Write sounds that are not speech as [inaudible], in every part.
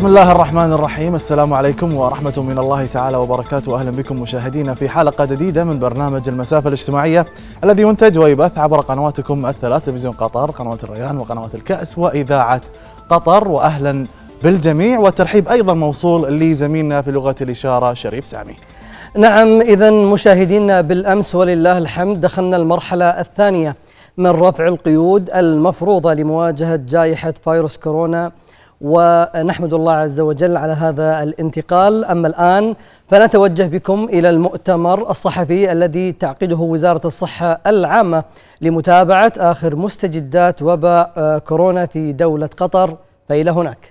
بسم الله الرحمن الرحيم السلام عليكم ورحمة من الله تعالى وبركاته أهلا بكم مشاهدينا في حلقة جديدة من برنامج المسافة الاجتماعية الذي ينتج ويبث عبر قنواتكم الثلاث تلفزيون قطر قناة الريان وقناة الكأس وإذاعة قطر وأهلا بالجميع وترحيب أيضا موصول لزميلنا في لغة الإشارة شريف سامي نعم إذا مشاهدينا بالأمس ولله الحمد دخلنا المرحلة الثانية من رفع القيود المفروضة لمواجهة جائحة فيروس كورونا ونحمد الله عز وجل على هذا الانتقال أما الآن فنتوجه بكم إلى المؤتمر الصحفي الذي تعقده وزارة الصحة العامة لمتابعة آخر مستجدات وباء كورونا في دولة قطر فإلى هناك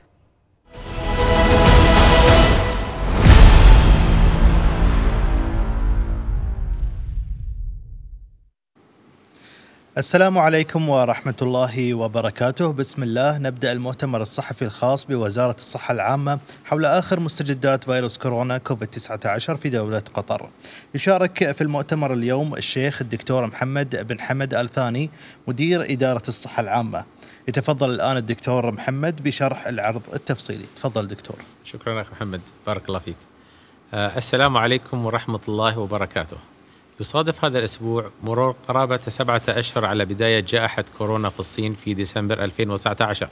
السلام عليكم ورحمة الله وبركاته بسم الله نبدأ المؤتمر الصحفي الخاص بوزارة الصحة العامة حول آخر مستجدات فيروس كورونا كوفيد-19 في دولة قطر يشارك في المؤتمر اليوم الشيخ الدكتور محمد بن حمد الثاني مدير إدارة الصحة العامة يتفضل الآن الدكتور محمد بشرح العرض التفصيلي تفضل دكتور شكرا أخ محمد بارك الله فيك آه، السلام عليكم ورحمة الله وبركاته يصادف هذا الأسبوع مرور قرابة سبعة أشهر على بداية جائحة كورونا في الصين في ديسمبر 2019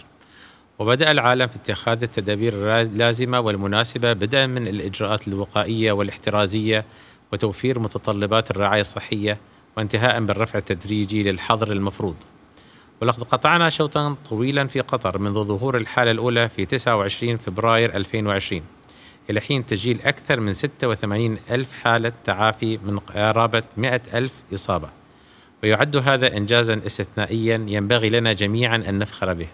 وبدأ العالم في اتخاذ التدابير اللازمة والمناسبة بدءا من الإجراءات الوقائية والاحترازية وتوفير متطلبات الرعاية الصحية وانتهاء بالرفع التدريجي للحظر المفروض ولقد قطعنا شوطا طويلا في قطر منذ ظهور الحالة الأولى في 29 فبراير 2020 إلى حين تسجيل أكثر من 86 ألف حالة تعافي من قرابة 100 ألف إصابة ويعد هذا إنجازا استثنائيا ينبغي لنا جميعا أن نفخر به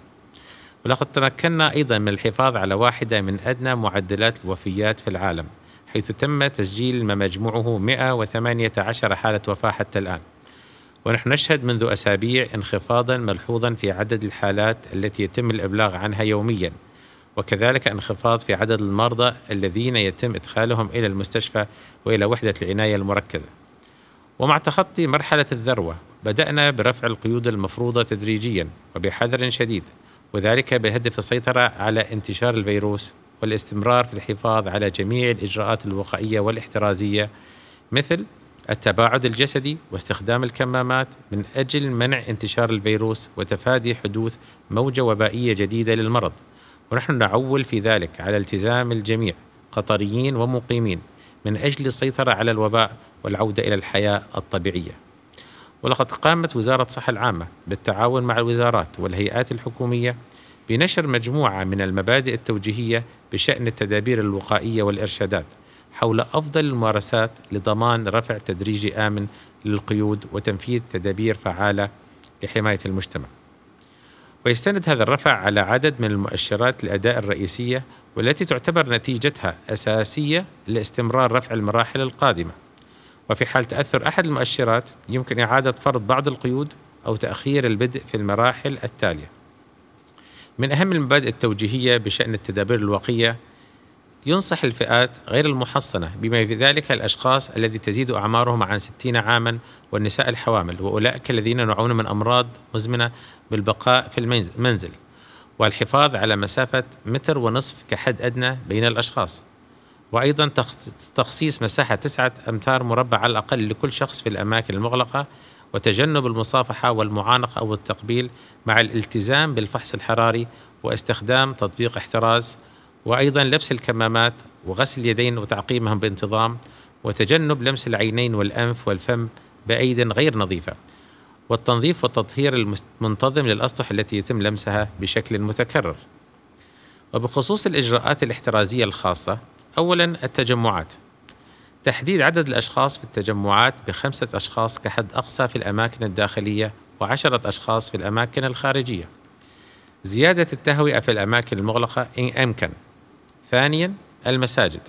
ولقد تمكنا أيضا من الحفاظ على واحدة من أدنى معدلات الوفيات في العالم حيث تم تسجيل ما مجموعه 118 حالة وفاة حتى الآن ونحن نشهد منذ أسابيع انخفاضا ملحوظا في عدد الحالات التي يتم الإبلاغ عنها يوميا وكذلك انخفاض في عدد المرضى الذين يتم ادخالهم الى المستشفى والى وحده العنايه المركزه. ومع تخطي مرحله الذروه بدانا برفع القيود المفروضه تدريجيا وبحذر شديد وذلك بهدف السيطره على انتشار الفيروس والاستمرار في الحفاظ على جميع الاجراءات الوقائيه والاحترازيه مثل التباعد الجسدي واستخدام الكمامات من اجل منع انتشار الفيروس وتفادي حدوث موجه وبائيه جديده للمرض. ونحن نعول في ذلك على التزام الجميع قطريين ومقيمين من اجل السيطره على الوباء والعوده الى الحياه الطبيعيه. ولقد قامت وزاره الصحه العامه بالتعاون مع الوزارات والهيئات الحكوميه بنشر مجموعه من المبادئ التوجيهيه بشان التدابير الوقائيه والارشادات حول افضل الممارسات لضمان رفع تدريجي امن للقيود وتنفيذ تدابير فعاله لحمايه المجتمع. ويستند هذا الرفع على عدد من المؤشرات الأداء الرئيسية والتي تعتبر نتيجتها أساسية لاستمرار رفع المراحل القادمة وفي حال تأثر أحد المؤشرات يمكن إعادة فرض بعض القيود أو تأخير البدء في المراحل التالية من أهم المبادئ التوجيهية بشأن التدابير الوقية ينصح الفئات غير المحصنة بما في ذلك الأشخاص الذي تزيد أعمارهم عن 60 عاما والنساء الحوامل وأولئك الذين ينوعون من أمراض مزمنة بالبقاء في المنزل والحفاظ على مسافة متر ونصف كحد أدنى بين الأشخاص وأيضا تخصيص مساحة تسعة أمتار مربع على الأقل لكل شخص في الأماكن المغلقة وتجنب المصافحة والمعانقة أو التقبيل مع الالتزام بالفحص الحراري واستخدام تطبيق احتراز وأيضا لبس الكمامات وغسل اليدين وتعقيمهم بانتظام وتجنب لمس العينين والأنف والفم بأيد غير نظيفة والتنظيف والتطهير المنتظم للأسطح التي يتم لمسها بشكل متكرر وبخصوص الإجراءات الاحترازية الخاصة أولا التجمعات تحديد عدد الأشخاص في التجمعات بخمسة أشخاص كحد أقصى في الأماكن الداخلية وعشرة أشخاص في الأماكن الخارجية زيادة التهوئة في الأماكن المغلقة إن أمكن ثانيا المساجد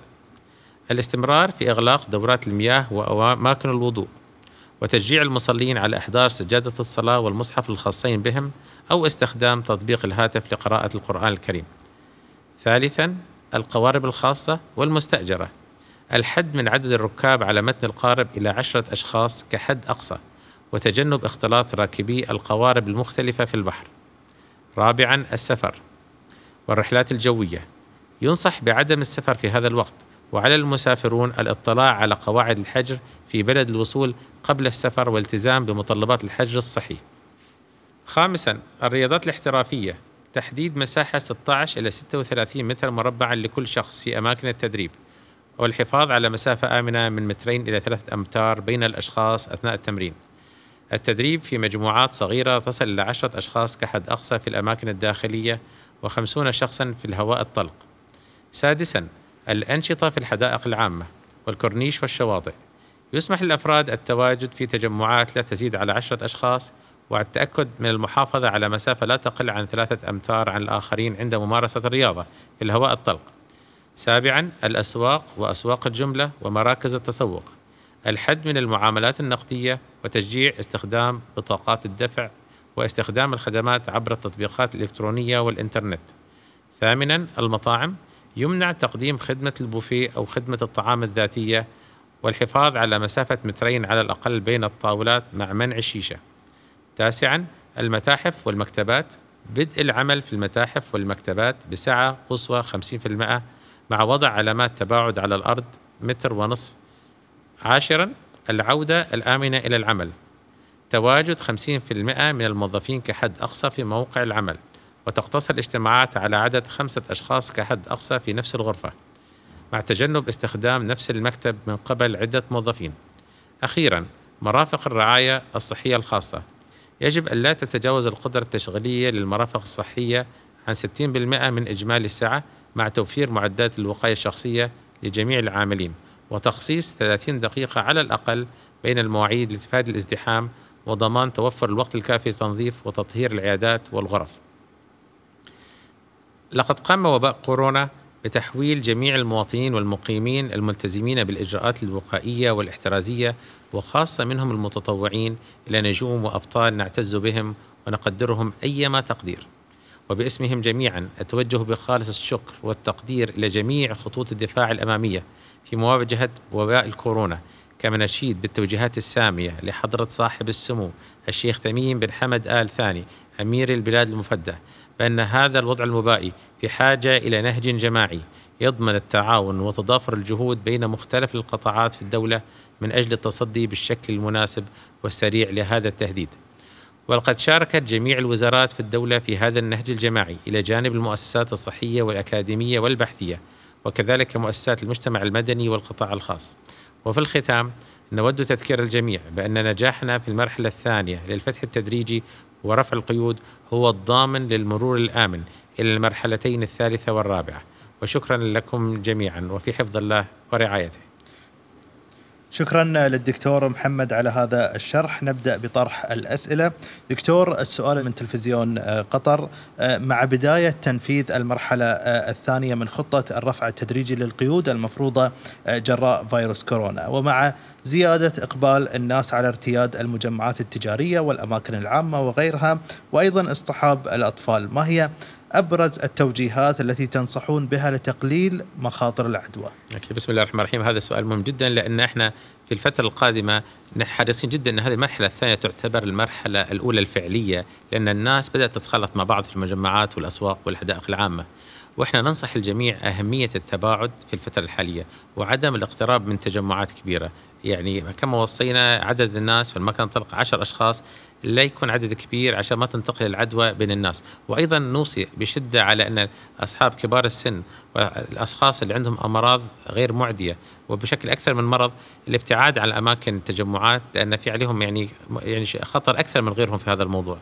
الاستمرار في إغلاق دورات المياه وأماكن الوضوء وتشجيع المصلين على إحضار سجادة الصلاة والمصحف الخاصين بهم أو استخدام تطبيق الهاتف لقراءة القرآن الكريم. ثالثا القوارب الخاصة والمستأجرة الحد من عدد الركاب على متن القارب إلى عشرة أشخاص كحد أقصى وتجنب اختلاط راكبي القوارب المختلفة في البحر. رابعا السفر والرحلات الجوية ينصح بعدم السفر في هذا الوقت وعلى المسافرون الاطلاع على قواعد الحجر في بلد الوصول قبل السفر والالتزام بمتطلبات الحجر الصحي. خامسا الرياضات الاحترافية تحديد مساحة 16 إلى 36 متر مربعا لكل شخص في أماكن التدريب والحفاظ على مسافة آمنة من مترين إلى ثلاثة أمتار بين الأشخاص أثناء التمرين. التدريب في مجموعات صغيرة تصل إلى عشرة أشخاص كحد أقصى في الأماكن الداخلية وخمسون شخصا في الهواء الطلق سادسا الأنشطة في الحدائق العامة والكورنيش والشواطئ يسمح للأفراد التواجد في تجمعات لا تزيد على عشرة أشخاص والتأكد من المحافظة على مسافة لا تقل عن ثلاثة أمتار عن الآخرين عند ممارسة الرياضة في الهواء الطلق سابعا الأسواق وأسواق الجملة ومراكز التسوق الحد من المعاملات النقدية وتشجيع استخدام بطاقات الدفع واستخدام الخدمات عبر التطبيقات الإلكترونية والإنترنت ثامنا المطاعم يمنع تقديم خدمة البوفيه أو خدمة الطعام الذاتية والحفاظ على مسافة مترين على الأقل بين الطاولات مع منع الشيشة. تاسعا المتاحف والمكتبات بدء العمل في المتاحف والمكتبات بسعة قصوى 50% مع وضع علامات تباعد على الأرض متر ونصف. عاشرا العودة الآمنة إلى العمل تواجد 50% من الموظفين كحد أقصى في موقع العمل وتقتصر الاجتماعات على عدد خمسة أشخاص كحد أقصى في نفس الغرفة مع تجنب استخدام نفس المكتب من قبل عدة موظفين أخيرا مرافق الرعاية الصحية الخاصة يجب أن لا تتجاوز القدرة التشغيلية للمرافق الصحية عن 60% من إجمالي السعة مع توفير معدات الوقاية الشخصية لجميع العاملين وتخصيص 30 دقيقة على الأقل بين المواعيد لتفادي الازدحام وضمان توفر الوقت الكافي لتنظيف وتطهير العيادات والغرف لقد قام وباء كورونا بتحويل جميع المواطنين والمقيمين الملتزمين بالإجراءات الوقائية والاحترازية وخاصة منهم المتطوعين إلى نجوم وأبطال نعتز بهم ونقدرهم أيما تقدير وباسمهم جميعا أتوجه بخالص الشكر والتقدير إلى جميع خطوط الدفاع الأمامية في مواجهة وباء الكورونا كما نشيد بالتوجيهات السامية لحضرة صاحب السمو الشيخ تميم بن حمد آل ثاني أمير البلاد المفدى بأن هذا الوضع المبائي في حاجة إلى نهج جماعي يضمن التعاون وتضافر الجهود بين مختلف القطاعات في الدولة من أجل التصدي بالشكل المناسب والسريع لهذا التهديد ولقد شاركت جميع الوزارات في الدولة في هذا النهج الجماعي إلى جانب المؤسسات الصحية والأكاديمية والبحثية وكذلك مؤسسات المجتمع المدني والقطاع الخاص وفي الختام نود تذكير الجميع بأن نجاحنا في المرحلة الثانية للفتح التدريجي ورفع القيود هو الضامن للمرور الآمن إلى المرحلتين الثالثة والرابعة وشكرا لكم جميعا وفي حفظ الله ورعايته شكرا للدكتور محمد على هذا الشرح نبدا بطرح الاسئله دكتور السؤال من تلفزيون آه، قطر آه، مع بدايه تنفيذ المرحله آه، الثانيه من خطه الرفع التدريجي للقيود المفروضه جراء فيروس كورونا ومع زياده اقبال الناس على ارتياد المجمعات التجاريه والاماكن العامه وغيرها وايضا اصطحاب الاطفال ما هي ابرز التوجيهات التي تنصحون بها لتقليل مخاطر العدوى؟ اوكي بسم الله الرحمن الرحيم هذا سؤال مهم جدا لان احنا في الفترة القادمة حريصين جدا أن هذه المرحلة الثانية تعتبر المرحلة الأولى الفعلية لأن الناس بدأت تتخلط مع بعض في المجمعات والأسواق والحدائق العامة واحنا ننصح الجميع اهميه التباعد في الفتره الحاليه وعدم الاقتراب من تجمعات كبيره يعني كما وصينا عدد الناس في المكان طلق 10 اشخاص لا يكون عدد كبير عشان ما تنتقل العدوى بين الناس وايضا نوصي بشده على ان اصحاب كبار السن والاشخاص اللي عندهم امراض غير معديه وبشكل اكثر من مرض الابتعاد عن اماكن التجمعات لان في عليهم يعني يعني خطر اكثر من غيرهم في هذا الموضوع.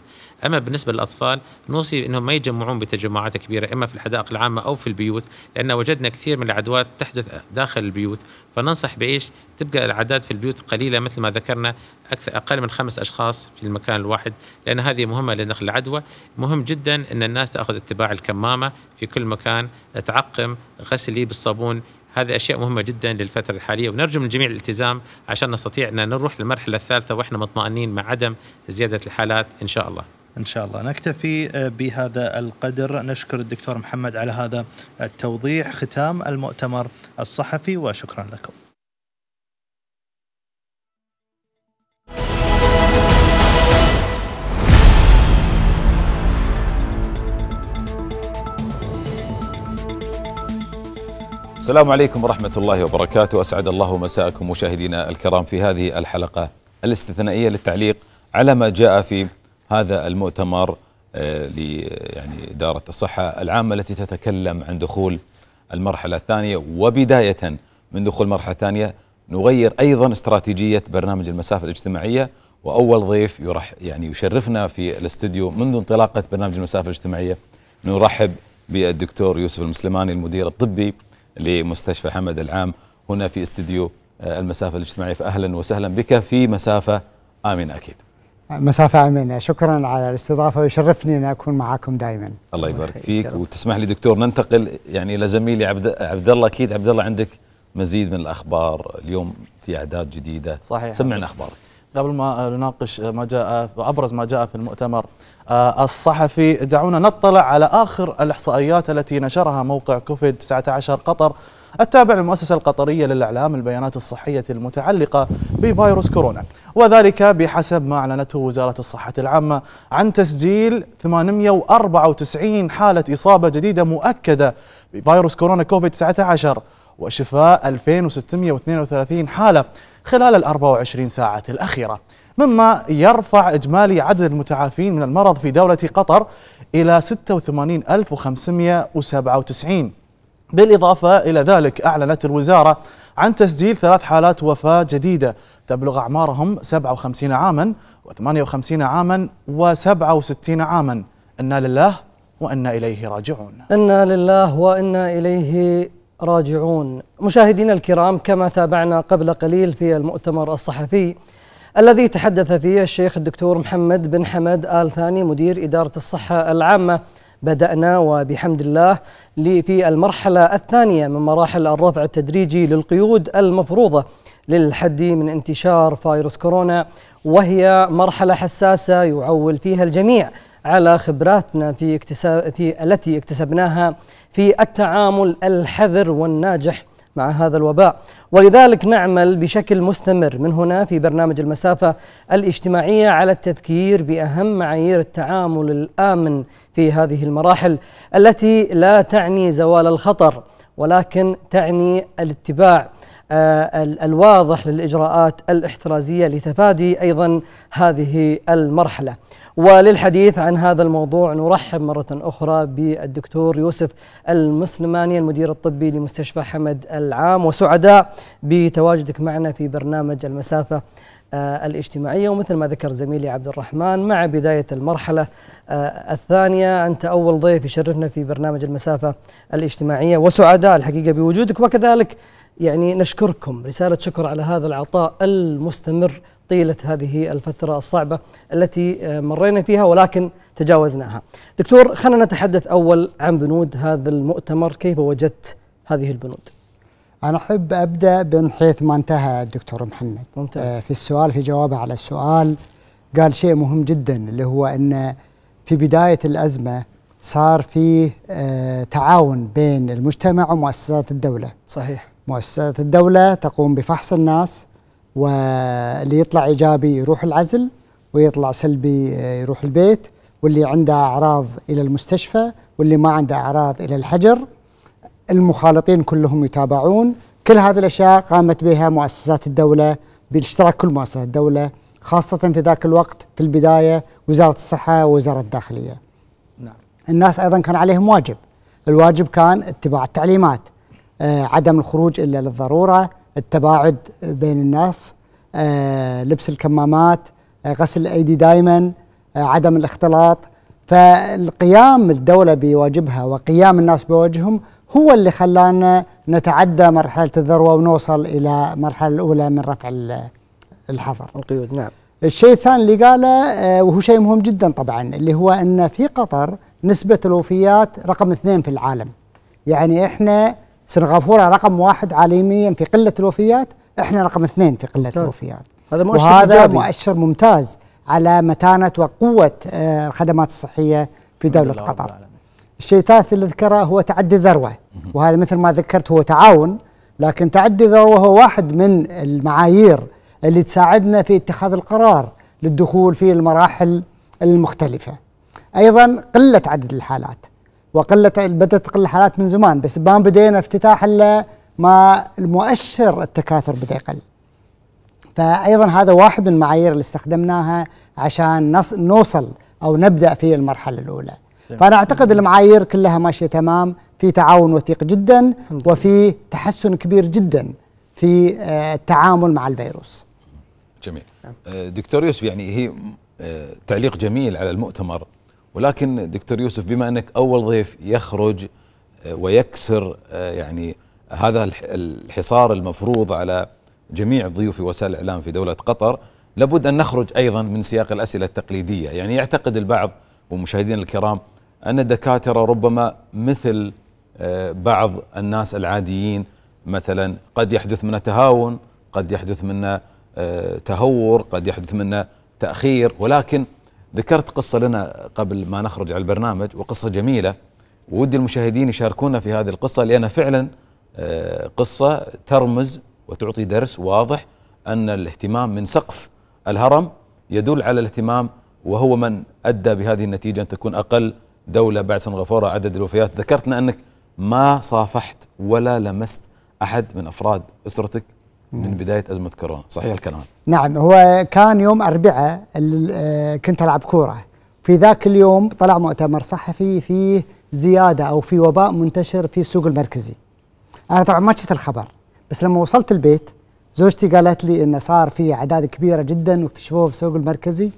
اما بالنسبه للاطفال نوصي انهم ما يتجمعون بتجمعات كبيره اما في الحدائق العامه او في البيوت لان وجدنا كثير من العدوات تحدث داخل البيوت فننصح بايش؟ تبقى الاعداد في البيوت قليله مثل ما ذكرنا اكثر اقل من خمس اشخاص في المكان المكان الواحد لان هذه مهمه لنقل العدوى مهم جدا ان الناس تاخذ اتباع الكمامه في كل مكان تعقم غسلي بالصابون هذه اشياء مهمه جدا للفتره الحاليه ونرجو من الجميع الالتزام عشان نستطيع ان نروح للمرحله الثالثه واحنا مطمئنين مع عدم زياده الحالات ان شاء الله ان شاء الله نكتفي آه، بهذا القدر نشكر الدكتور محمد على هذا التوضيح ختام المؤتمر الصحفي وشكرا لكم السلام عليكم ورحمة الله وبركاته أسعد الله مساءكم مشاهدينا الكرام في هذه الحلقة الاستثنائية للتعليق على ما جاء في هذا المؤتمر آه، يعني إدارة الصحة العامة التي تتكلم عن دخول المرحلة الثانية وبداية من دخول المرحلة الثانية نغير أيضا استراتيجية برنامج المسافة الاجتماعية وأول ضيف يرح يعني يشرفنا في الاستديو منذ انطلاقة برنامج المسافة الاجتماعية نرحب بالدكتور يوسف المسلماني المدير الطبي لمستشفى حمد العام هنا في استديو آه، المسافة الاجتماعية فأهلا وسهلا بك في مسافة آمنة أكيد مسافة آمنة شكرا على الاستضافة ويشرفني أن أكون معكم دائما الله يبارك فيك وتسمح لي دكتور ننتقل يعني إلى زميلي عبد, الله أكيد عبد الله عندك مزيد من الأخبار اليوم في أعداد جديدة صحيح سمعنا أخبارك قبل ما نناقش ما جاء وابرز ما جاء في المؤتمر آه، الصحفي دعونا نطلع على آخر الإحصائيات التي نشرها موقع كوفيد 19 قطر التابع للمؤسسة القطرية للإعلام البيانات الصحية المتعلقة بفيروس كورونا وذلك بحسب ما أعلنته وزارة الصحة العامة عن تسجيل 894 حالة إصابة جديدة مؤكدة بفيروس كورونا كوفيد 19 وشفاء 2632 حالة خلال ال 24 ساعة الأخيرة مما يرفع إجمالي عدد المتعافين من المرض في دولة قطر إلى 86597 بالإضافة إلى ذلك أعلنت الوزارة عن تسجيل ثلاث حالات وفاة جديدة تبلغ أعمارهم 57 عاما و58 عاما و67 عاما إنا لله وإنا إليه راجعون إنا لله وإنا إليه راجعون مشاهدينا الكرام كما تابعنا قبل قليل في المؤتمر الصحفي الذي تحدث فيه الشيخ الدكتور محمد بن حمد آل ثاني مدير إدارة الصحة العامة بدأنا وبحمد الله في المرحلة الثانية من مراحل الرفع التدريجي للقيود المفروضة للحد من انتشار فيروس كورونا وهي مرحلة حساسة يعول فيها الجميع على خبراتنا في, اكتساب في التي اكتسبناها في التعامل الحذر والناجح مع هذا الوباء ولذلك نعمل بشكل مستمر من هنا في برنامج المسافة الاجتماعية على التذكير بأهم معايير التعامل الآمن في هذه المراحل التي لا تعني زوال الخطر ولكن تعني الاتباع آه، الواضح للإجراءات الاحترازية لتفادي أيضا هذه المرحلة وللحديث عن هذا الموضوع نرحب مرة أخرى بالدكتور يوسف المسلماني المدير الطبي لمستشفى حمد العام وسعداء بتواجدك معنا في برنامج المسافة آه، الاجتماعية ومثل ما ذكر زميلي عبد الرحمن مع بداية المرحلة آه، الثانية أنت أول ضيف يشرفنا في برنامج المسافة الاجتماعية وسعداء الحقيقة بوجودك وكذلك يعني نشكركم رسالة شكر على هذا العطاء المستمر طيلة هذه الفترة الصعبة التي آه، مرينا فيها ولكن تجاوزناها دكتور خلنا نتحدث أول عن بنود هذا المؤتمر كيف وجدت هذه البنود أنا أحب أبدأ من حيث ما انتهى الدكتور محمد ممتاز. آه، في السؤال في جوابه على السؤال قال شيء مهم جدا اللي هو أن في بداية الأزمة صار فيه آه، تعاون بين المجتمع ومؤسسات الدولة صحيح مؤسسات الدولة تقوم بفحص الناس واللي يطلع ايجابي يروح العزل ويطلع سلبي آه، يروح البيت واللي عنده اعراض الى المستشفى واللي ما عنده اعراض الى الحجر المخالطين كلهم يتابعون كل هذه الاشياء قامت بها مؤسسات الدوله باشتراك كل مؤسسات الدوله خاصه في ذاك الوقت في البدايه وزاره الصحه ووزاره الداخليه. نعم. الناس ايضا كان عليهم واجب، الواجب كان اتباع التعليمات آه عدم الخروج الا للضروره التباعد بين الناس آه، لبس الكمامات آه، غسل الايدي دائما آه، عدم الاختلاط فالقيام الدوله بواجبها وقيام الناس بواجبهم هو اللي خلانا نتعدى مرحله الذروه ونوصل الى المرحله الاولى من رفع الحظر القيود نعم الشيء الثاني اللي قاله وهو شيء مهم جدا طبعا اللي هو ان في قطر نسبه الوفيات رقم اثنين في العالم يعني احنا سنغافورة رقم واحد عالميا في قلة الوفيات احنا رقم اثنين في قلة الوفيات هذا مؤشر وهذا إيجابي. مؤشر ممتاز على متانة وقوة آه، الخدمات الصحية في دولة قطر الشيء الثالث اللي ذكره هو تعدي الذروة وهذا مثل ما ذكرت هو تعاون لكن تعدي الذروة هو واحد من المعايير اللي تساعدنا في اتخاذ القرار للدخول في المراحل المختلفة أيضا قلة عدد الحالات وقلت بدات تقل الحالات من زمان بس ما بدينا افتتاح الا ما المؤشر التكاثر بدا يقل فايضا هذا واحد من المعايير اللي استخدمناها عشان نوصل او نبدا في المرحله الاولى فانا اعتقد المعايير كلها ماشيه تمام في تعاون وثيق جدا وفي تحسن كبير جدا في آه، التعامل مع الفيروس جميل آه، دكتور يوسف يعني هي آه، تعليق جميل على المؤتمر ولكن دكتور يوسف بما انك اول ضيف يخرج آه، ويكسر آه، يعني هذا الحصار المفروض على جميع ضيوف وسائل الاعلام في دوله قطر لابد ان نخرج ايضا من سياق الاسئله التقليديه يعني يعتقد البعض ومشاهدينا الكرام ان الدكاتره ربما مثل آه، بعض الناس العاديين مثلا قد يحدث منا تهاون قد يحدث منا تهور قد يحدث منا تاخير ولكن ذكرت قصة لنا قبل ما نخرج على البرنامج وقصة جميلة ودي المشاهدين يشاركونا في هذه القصة لأنها فعلا آه، قصة ترمز وتعطي درس واضح أن الاهتمام من سقف الهرم يدل على الاهتمام وهو من أدى بهذه النتيجة أن تكون أقل دولة بعد سنغافورة عدد الوفيات ذكرتنا أنك ما صافحت ولا لمست أحد من أفراد أسرتك من بدايه ازمه كورونا صحيح الكلام نعم هو كان يوم اربعاء آه، كنت العب كوره في ذاك اليوم طلع مؤتمر صحفي فيه زياده او في وباء منتشر في السوق المركزي انا طبعا ما شفت الخبر بس لما وصلت البيت زوجتي قالت لي انه صار في اعداد كبيره جدا واكتشفوه في السوق المركزي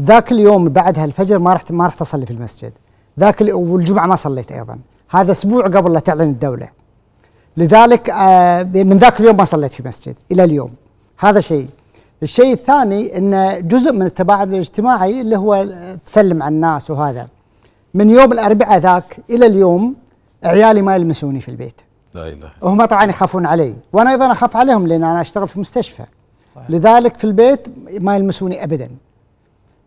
ذاك اليوم بعدها الفجر ما رحت ما رحت اصلي في المسجد ذاك والجمعه ما صليت ايضا هذا اسبوع قبل لا تعلن الدوله لذلك آه، من ذاك اليوم ما صليت في مسجد الى اليوم هذا شيء الشيء الثاني ان جزء من التباعد الاجتماعي اللي هو تسلم على الناس وهذا من يوم الاربعاء ذاك الى اليوم عيالي ما يلمسوني في البيت لا اله وهم طبعا يخافون علي وانا ايضا اخاف عليهم لان انا اشتغل في مستشفى صحيح. لذلك في البيت ما يلمسوني ابدا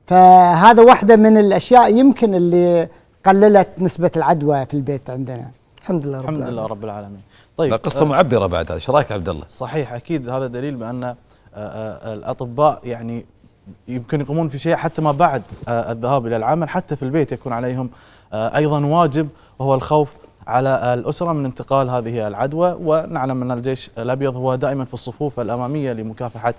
فهذا واحده من الاشياء يمكن اللي قللت نسبه العدوى في البيت عندنا الحمد لله رب الحمد لله رب العالمين طيب قصة آه، معبرة بعد هذا، ايش رايك عبد الله؟ صحيح اكيد هذا دليل بان آه، آه، الاطباء يعني يمكن يقومون في شيء حتى ما بعد الذهاب الى العمل حتى في البيت يكون عليهم ايضا واجب وهو الخوف على الاسره من انتقال هذه العدوى ونعلم ان الجيش الابيض هو دائما في الصفوف الاماميه لمكافحه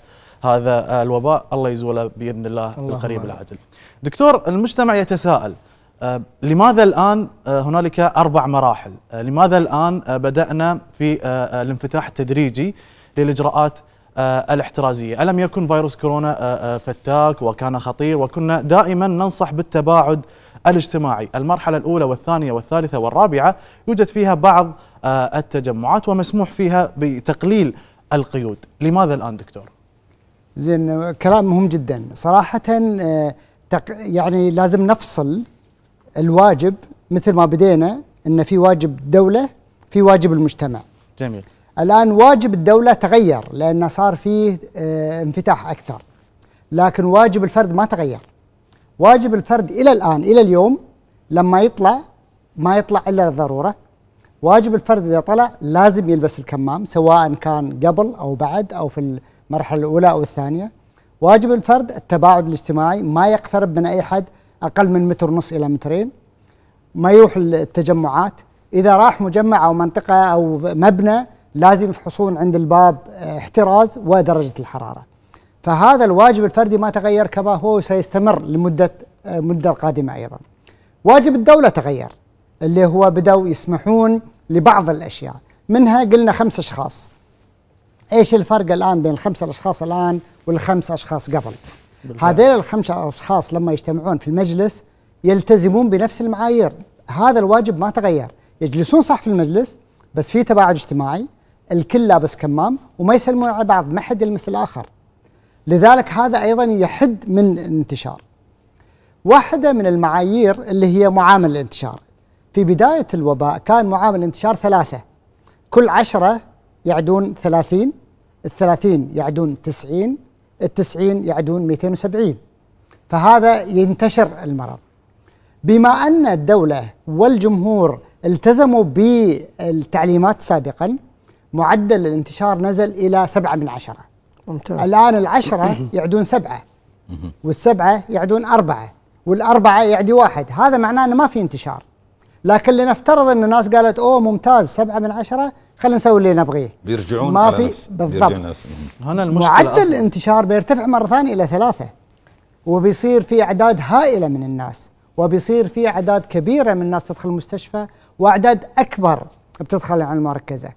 هذا الوباء الله يزوله باذن الله, الله القريب العاجل. دكتور المجتمع يتساءل آه، لماذا الآن آه، هنالك أربع مراحل آه، لماذا الآن بدأنا في الانفتاح التدريجي للإجراءات الاحترازية ألم يكن فيروس كورونا فتاك وكان خطير وكنا دائما ننصح بالتباعد الاجتماعي المرحلة الأولى والثانية والثالثة والرابعة يوجد فيها بعض التجمعات ومسموح فيها بتقليل القيود لماذا الآن دكتور؟ زين كلام مهم جدا صراحة يعني لازم نفصل الواجب مثل ما بدينا ان في واجب الدوله في واجب المجتمع جميل الان واجب الدوله تغير لانه صار فيه آه، انفتاح اكثر لكن واجب الفرد ما تغير واجب الفرد الى الان الى اليوم لما يطلع ما يطلع الا للضروره واجب الفرد اذا طلع لازم يلبس الكمام سواء كان قبل او بعد او في المرحله الاولى او الثانيه واجب الفرد التباعد الاجتماعي ما يقترب من اي حد أقل من متر ونص إلى مترين ما يروح التجمعات إذا راح مجمع أو منطقة أو مبنى لازم يفحصون عند الباب آه، احتراز ودرجة الحرارة فهذا الواجب الفردي ما تغير كما هو سيستمر لمدة المدة آه، القادمة أيضا واجب الدولة تغير اللي هو بدأوا يسمحون لبعض الأشياء منها قلنا خمس أشخاص ايش الفرق الان بين الخمس اشخاص الان والخمس اشخاص قبل هذيل الخمسة أشخاص لما يجتمعون في المجلس يلتزمون بنفس المعايير هذا الواجب ما تغير يجلسون صح في المجلس بس في تباعد اجتماعي الكل لابس كمام وما يسلمون على بعض ما حد يلمس الآخر لذلك هذا أيضا يحد من الانتشار واحدة من المعايير اللي هي معامل الانتشار في بداية الوباء كان معامل الانتشار ثلاثة كل عشرة يعدون ثلاثين الثلاثين يعدون تسعين التسعين يعدون 270 فهذا ينتشر المرض بما أن الدولة والجمهور التزموا بالتعليمات سابقا معدل الانتشار نزل إلى سبعة من عشرة ممتاز. الآن العشرة [laughs] يعدون سبعة والسبعة يعدون أربعة والأربعة يعدي واحد هذا معناه أنه ما في انتشار لكن لنفترض ان الناس قالت اوه ممتاز سبعة من عشرة خلينا نسوي اللي نبغيه بيرجعون ما على في نفس بالضبط هنا المشكله معدل الانتشار بيرتفع مره ثانيه الى ثلاثه وبيصير في اعداد هائله من الناس وبيصير في اعداد كبيره من الناس تدخل المستشفى واعداد اكبر بتدخل العنايه المركزه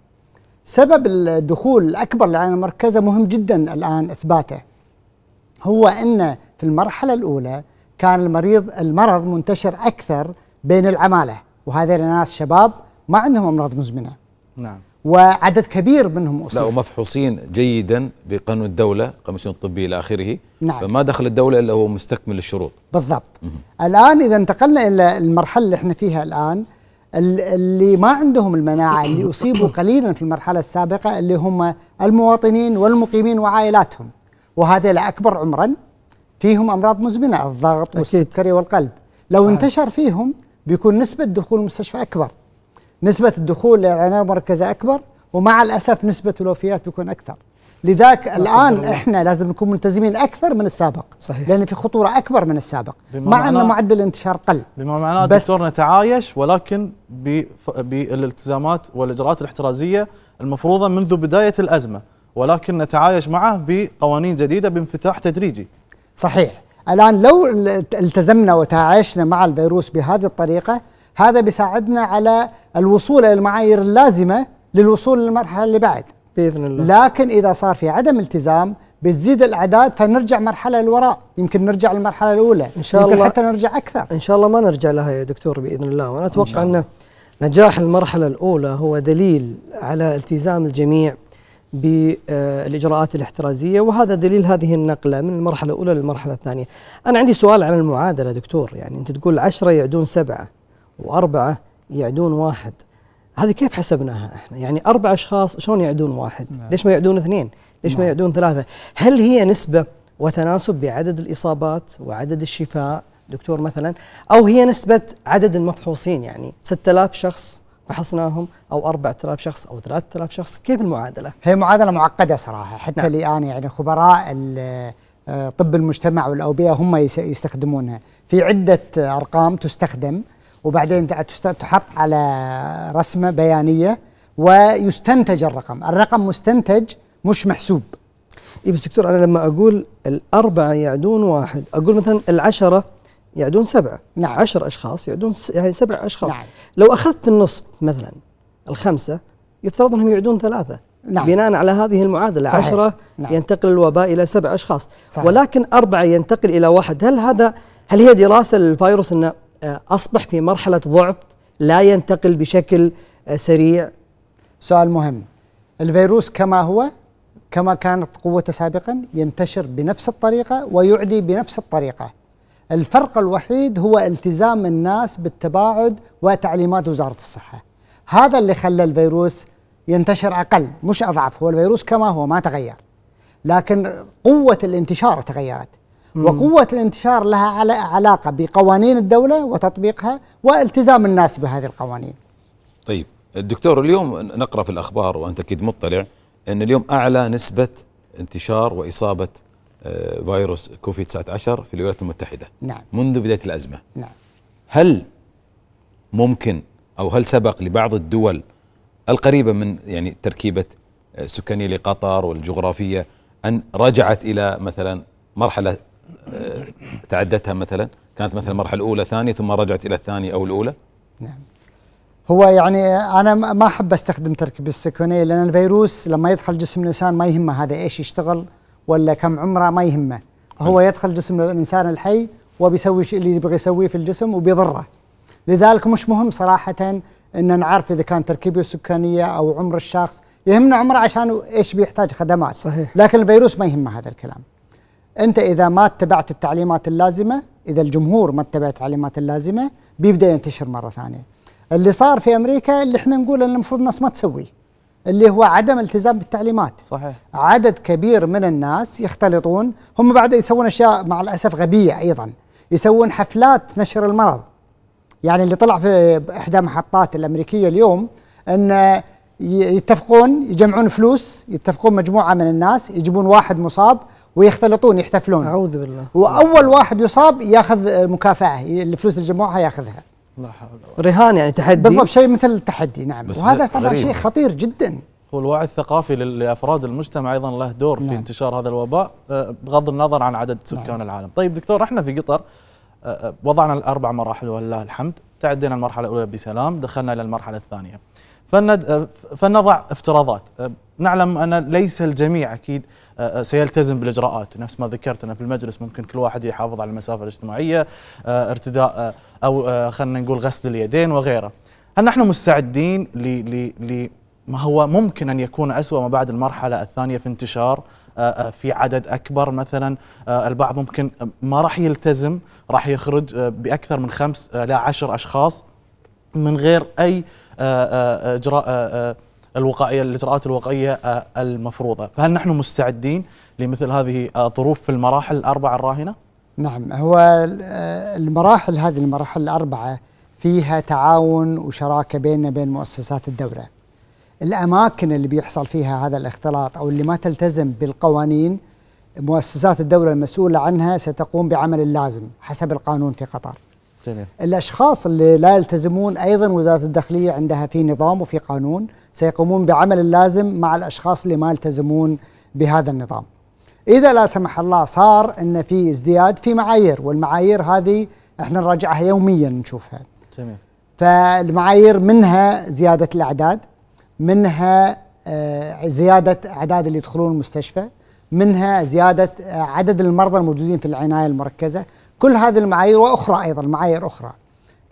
سبب الدخول الاكبر للعنايه المركزه مهم جدا الان اثباته هو ان في المرحله الاولى كان المريض المرض منتشر اكثر بين العماله وهذول ناس شباب ما عندهم امراض مزمنه نعم وعدد كبير منهم اصيب لا ومفحوصين جيدا بقانون الدوله قانون الطبي الى اخره نعم فما دخل الدوله الا هو مستكمل الشروط بالضبط مه. الان اذا انتقلنا الى المرحله اللي احنا فيها الان اللي ما عندهم المناعه اللي اصيبوا قليلا في المرحله السابقه اللي هم المواطنين والمقيمين وعائلاتهم وهذا اكبر عمرا فيهم امراض مزمنه الضغط والسكري والقلب لو صحيح. انتشر فيهم بيكون نسبة دخول المستشفى أكبر نسبة الدخول للعناية المركزة أكبر ومع الأسف نسبة الوفيات بيكون أكثر لذلك الآن إحنا لازم نكون ملتزمين أكثر من السابق صحيح. لأن في خطورة أكبر من السابق مع أن معدل الانتشار قل بما معناه دكتور نتعايش ولكن بالالتزامات والإجراءات الاحترازية المفروضة منذ بداية الأزمة ولكن نتعايش معه بقوانين جديدة بانفتاح تدريجي صحيح الآن لو التزمنا وتعايشنا مع الفيروس بهذه الطريقة هذا بيساعدنا على الوصول إلى المعايير اللازمة للوصول للمرحلة اللي بعد بإذن الله لكن إذا صار في عدم التزام بتزيد الاعداد فنرجع مرحله لوراء يمكن نرجع للمرحله الاولى ان شاء يمكن الله حتى نرجع اكثر ان شاء الله ما نرجع لها يا دكتور باذن الله وانا اتوقع ان نجاح المرحله الاولى هو دليل على التزام الجميع بالإجراءات الاحترازية وهذا دليل هذه النقلة من المرحلة الأولى للمرحلة الثانية أنا عندي سؤال عن المعادلة دكتور يعني أنت تقول عشرة يعدون سبعة وأربعة يعدون واحد هذه كيف حسبناها احنا؟ يعني اربع اشخاص شلون يعدون واحد؟ نعم. ليش ما يعدون اثنين؟ ليش نعم. ما يعدون ثلاثه؟ هل هي نسبه وتناسب بعدد الاصابات وعدد الشفاء دكتور مثلا او هي نسبه عدد المفحوصين يعني 6000 شخص فحصناهم او 4000 شخص او 3000 شخص كيف المعادله هي معادله معقده صراحه حتى نعم. الان يعني خبراء آه، طب المجتمع والاوبئه هم يستخدمونها في عده ارقام تستخدم وبعدين تحط على رسمه بيانيه ويستنتج الرقم الرقم مستنتج مش محسوب إيه بس دكتور انا لما اقول الاربعه يعدون واحد اقول مثلا العشره يعدون سبعة نعم عشر أشخاص يعدون س... يعني سبع نعم. أشخاص نعم لو أخذت النصف مثلا الخمسة يفترض أنهم يعدون ثلاثة نعم بناء على هذه المعادلة صحيح عشرة نعم ينتقل الوباء إلى سبع أشخاص صحيح ولكن أربعة ينتقل إلى واحد هل هذا هل هي دراسة للفيروس أنه آه، أصبح في مرحلة ضعف لا ينتقل بشكل آه، سريع سؤال مهم الفيروس كما هو كما كانت قوته سابقا ينتشر بنفس الطريقه ويعدي بنفس الطريقه الفرق الوحيد هو التزام الناس بالتباعد وتعليمات وزارة الصحة هذا اللي خلى الفيروس ينتشر أقل مش أضعف هو الفيروس كما هو ما تغير لكن قوة الانتشار تغيرت وقوة الانتشار لها علاقة بقوانين الدولة وتطبيقها والتزام الناس بهذه القوانين طيب الدكتور اليوم نقرأ في الأخبار وأنت أكيد مطلع أن اليوم أعلى نسبة انتشار وإصابة آه، فيروس كوفيد 19 في الولايات المتحدة نعم. منذ بداية الأزمة نعم. هل ممكن أو هل سبق لبعض الدول القريبة من يعني تركيبة آه، سكانية لقطر والجغرافية أن رجعت إلى مثلا مرحلة آه، تعدتها مثلا كانت مثلا المرحلة نعم. الأولى ثانية ثم رجعت إلى الثانية أو الأولى نعم هو يعني انا ما احب استخدم تركيب السكونيه لان الفيروس لما يدخل جسم الانسان ما يهمه هذا ايش يشتغل ولا كم عمره ما يهمه هو نعم. يدخل جسم الانسان الحي وبيسوي اللي يبغى يسويه في الجسم وبيضره لذلك مش مهم صراحه ان نعرف اذا كان تركيبه السكانيه او عمر الشخص يهمنا عمره عشان ايش بيحتاج خدمات صحيح لكن الفيروس ما يهمه هذا الكلام انت اذا ما اتبعت التعليمات اللازمه اذا الجمهور ما اتبع التعليمات اللازمه بيبدا ينتشر مره ثانيه اللي صار في امريكا اللي احنا نقول المفروض الناس ما تسويه اللي هو عدم التزام بالتعليمات صحيح عدد كبير من الناس يختلطون هم بعد يسوون اشياء مع الاسف غبيه ايضا يسوون حفلات نشر المرض يعني اللي طلع في احدى محطات الامريكيه اليوم ان يتفقون يجمعون فلوس يتفقون مجموعه من الناس يجيبون واحد مصاب ويختلطون يحتفلون اعوذ بالله واول واحد يصاب ياخذ مكافاه الفلوس اللي جمعوها ياخذها لا حول رهان يعني تحدي بالضبط شيء مثل التحدي نعم وهذا طبعا شيء خطير جدا هو الوعي الثقافي لافراد المجتمع ايضا له دور نعم. في انتشار هذا الوباء آه، بغض النظر عن عدد نعم. سكان نعم. العالم. طيب دكتور احنا في قطر آه، آه، وضعنا الاربع مراحل ولله الحمد، تعدينا المرحله الاولى بسلام، دخلنا الى المرحله الثانيه. فلنضع آه، افتراضات آه، نعلم أن ليس الجميع أكيد آه، سيلتزم بالإجراءات نفس ما ذكرت أنا في المجلس ممكن كل واحد يحافظ على المسافة الاجتماعية ارتداء أو خلينا نقول غسل اليدين وغيره هل نحن مستعدين ل... ل... لما هو ممكن أن يكون أسوأ ما بعد المرحلة الثانية في انتشار في عدد اكبر مثلا البعض ممكن ما راح يلتزم راح يخرج باكثر من خمس الى عشر اشخاص من غير اي اجراء الوقائيه الاجراءات الوقائيه آه، المفروضه، فهل نحن مستعدين لمثل هذه الظروف آه، في المراحل الاربعه الراهنه؟ نعم هو آه، المراحل هذه المراحل الاربعه فيها تعاون وشراكه بيننا بين مؤسسات الدوله. الاماكن اللي بيحصل فيها هذا الاختلاط او اللي ما تلتزم بالقوانين مؤسسات الدوله المسؤوله عنها ستقوم بعمل اللازم حسب القانون في قطر. مختلف الأشخاص اللي لا يلتزمون أيضا وزارة الداخلية عندها في نظام وفي قانون سيقومون بعمل اللازم مع الأشخاص اللي ما يلتزمون بهذا النظام إذا لا سمح الله صار أن في ازدياد في معايير والمعايير هذه احنا نراجعها يوميا نشوفها جميل فالمعايير منها زيادة الأعداد منها آه، زيادة أعداد اللي يدخلون المستشفى منها زيادة آه، عدد المرضى الموجودين في العناية المركزة كل هذه المعايير واخرى ايضا معايير اخرى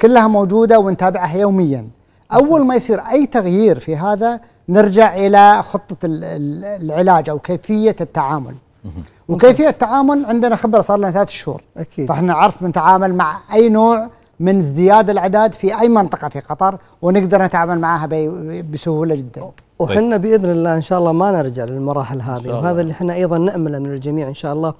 كلها موجوده ونتابعها يوميا اول ما يصير اي تغيير في هذا نرجع الى خطه العلاج او كيفيه التعامل وكيفيه التعامل عندنا خبره صار لنا ثلاث شهور اكيد فاحنا نعرف نتعامل مع اي نوع من ازدياد الأعداد في أي منطقة في قطر ونقدر نتعامل معها بسهولة جدا وحنا طيب. بإذن الله إن شاء الله ما نرجع للمراحل هذه وهذا اللي احنا أيضا نأمله من الجميع إن شاء الله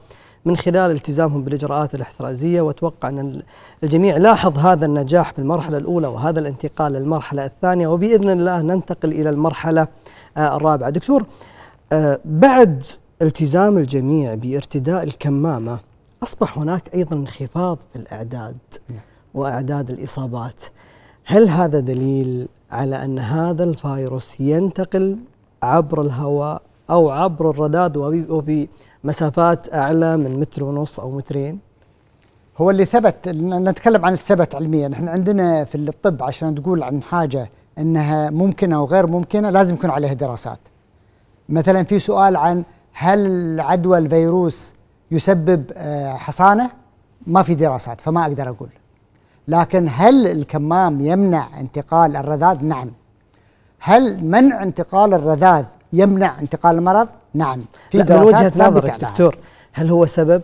من خلال التزامهم بالإجراءات الاحترازية وأتوقع أن الجميع لاحظ هذا النجاح في المرحلة الأولى وهذا الانتقال للمرحلة الثانية وبإذن الله ننتقل إلى المرحلة آه، الرابعة دكتور آه، بعد التزام الجميع بارتداء الكمامة أصبح هناك أيضا انخفاض في الأعداد وأعداد الإصابات هل هذا دليل على أن هذا الفيروس ينتقل عبر الهواء أو عبر الرذاذ مسافات اعلى من متر ونص او مترين هو اللي ثبت نتكلم عن الثبت علميا احنا عندنا في الطب عشان تقول عن حاجه انها ممكنه وغير ممكنه لازم يكون عليها دراسات مثلا في سؤال عن هل عدوى الفيروس يسبب آه، حصانه ما في دراسات فما اقدر اقول لكن هل الكمام يمنع انتقال الرذاذ نعم هل منع انتقال الرذاذ يمنع انتقال المرض نعم في من وجهه نظرك نعم. دكتور هل هو سبب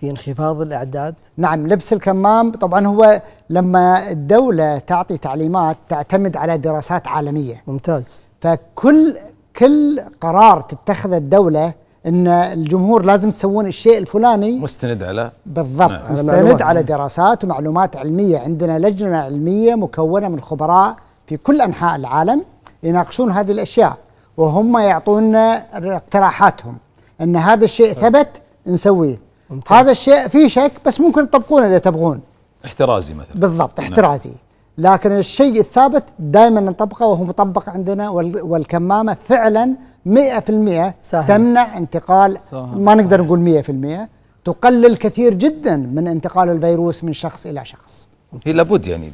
في انخفاض الاعداد؟ نعم لبس الكمام طبعا هو لما الدوله تعطي تعليمات تعتمد على دراسات عالميه ممتاز فكل كل قرار تتخذه الدوله ان الجمهور لازم تسوون الشيء الفلاني مستند على بالضبط نعم. مستند على دراسات ومعلومات علميه عندنا لجنه علميه مكونه من خبراء في كل انحاء العالم يناقشون هذه الاشياء وهم يعطونا اقتراحاتهم ان هذا الشيء طيب. ثبت نسويه ممتاز. هذا الشيء في شك بس ممكن تطبقونه اذا تبغون احترازي مثلا بالضبط نعم. احترازي نعم. لكن الشيء الثابت دائما نطبقه وهو مطبق عندنا والكمامه فعلا 100% سهلت. تمنع انتقال صحيح. ما نقدر نقول 100% تقلل كثير جدا من انتقال الفيروس من شخص الى شخص هي لابد يعني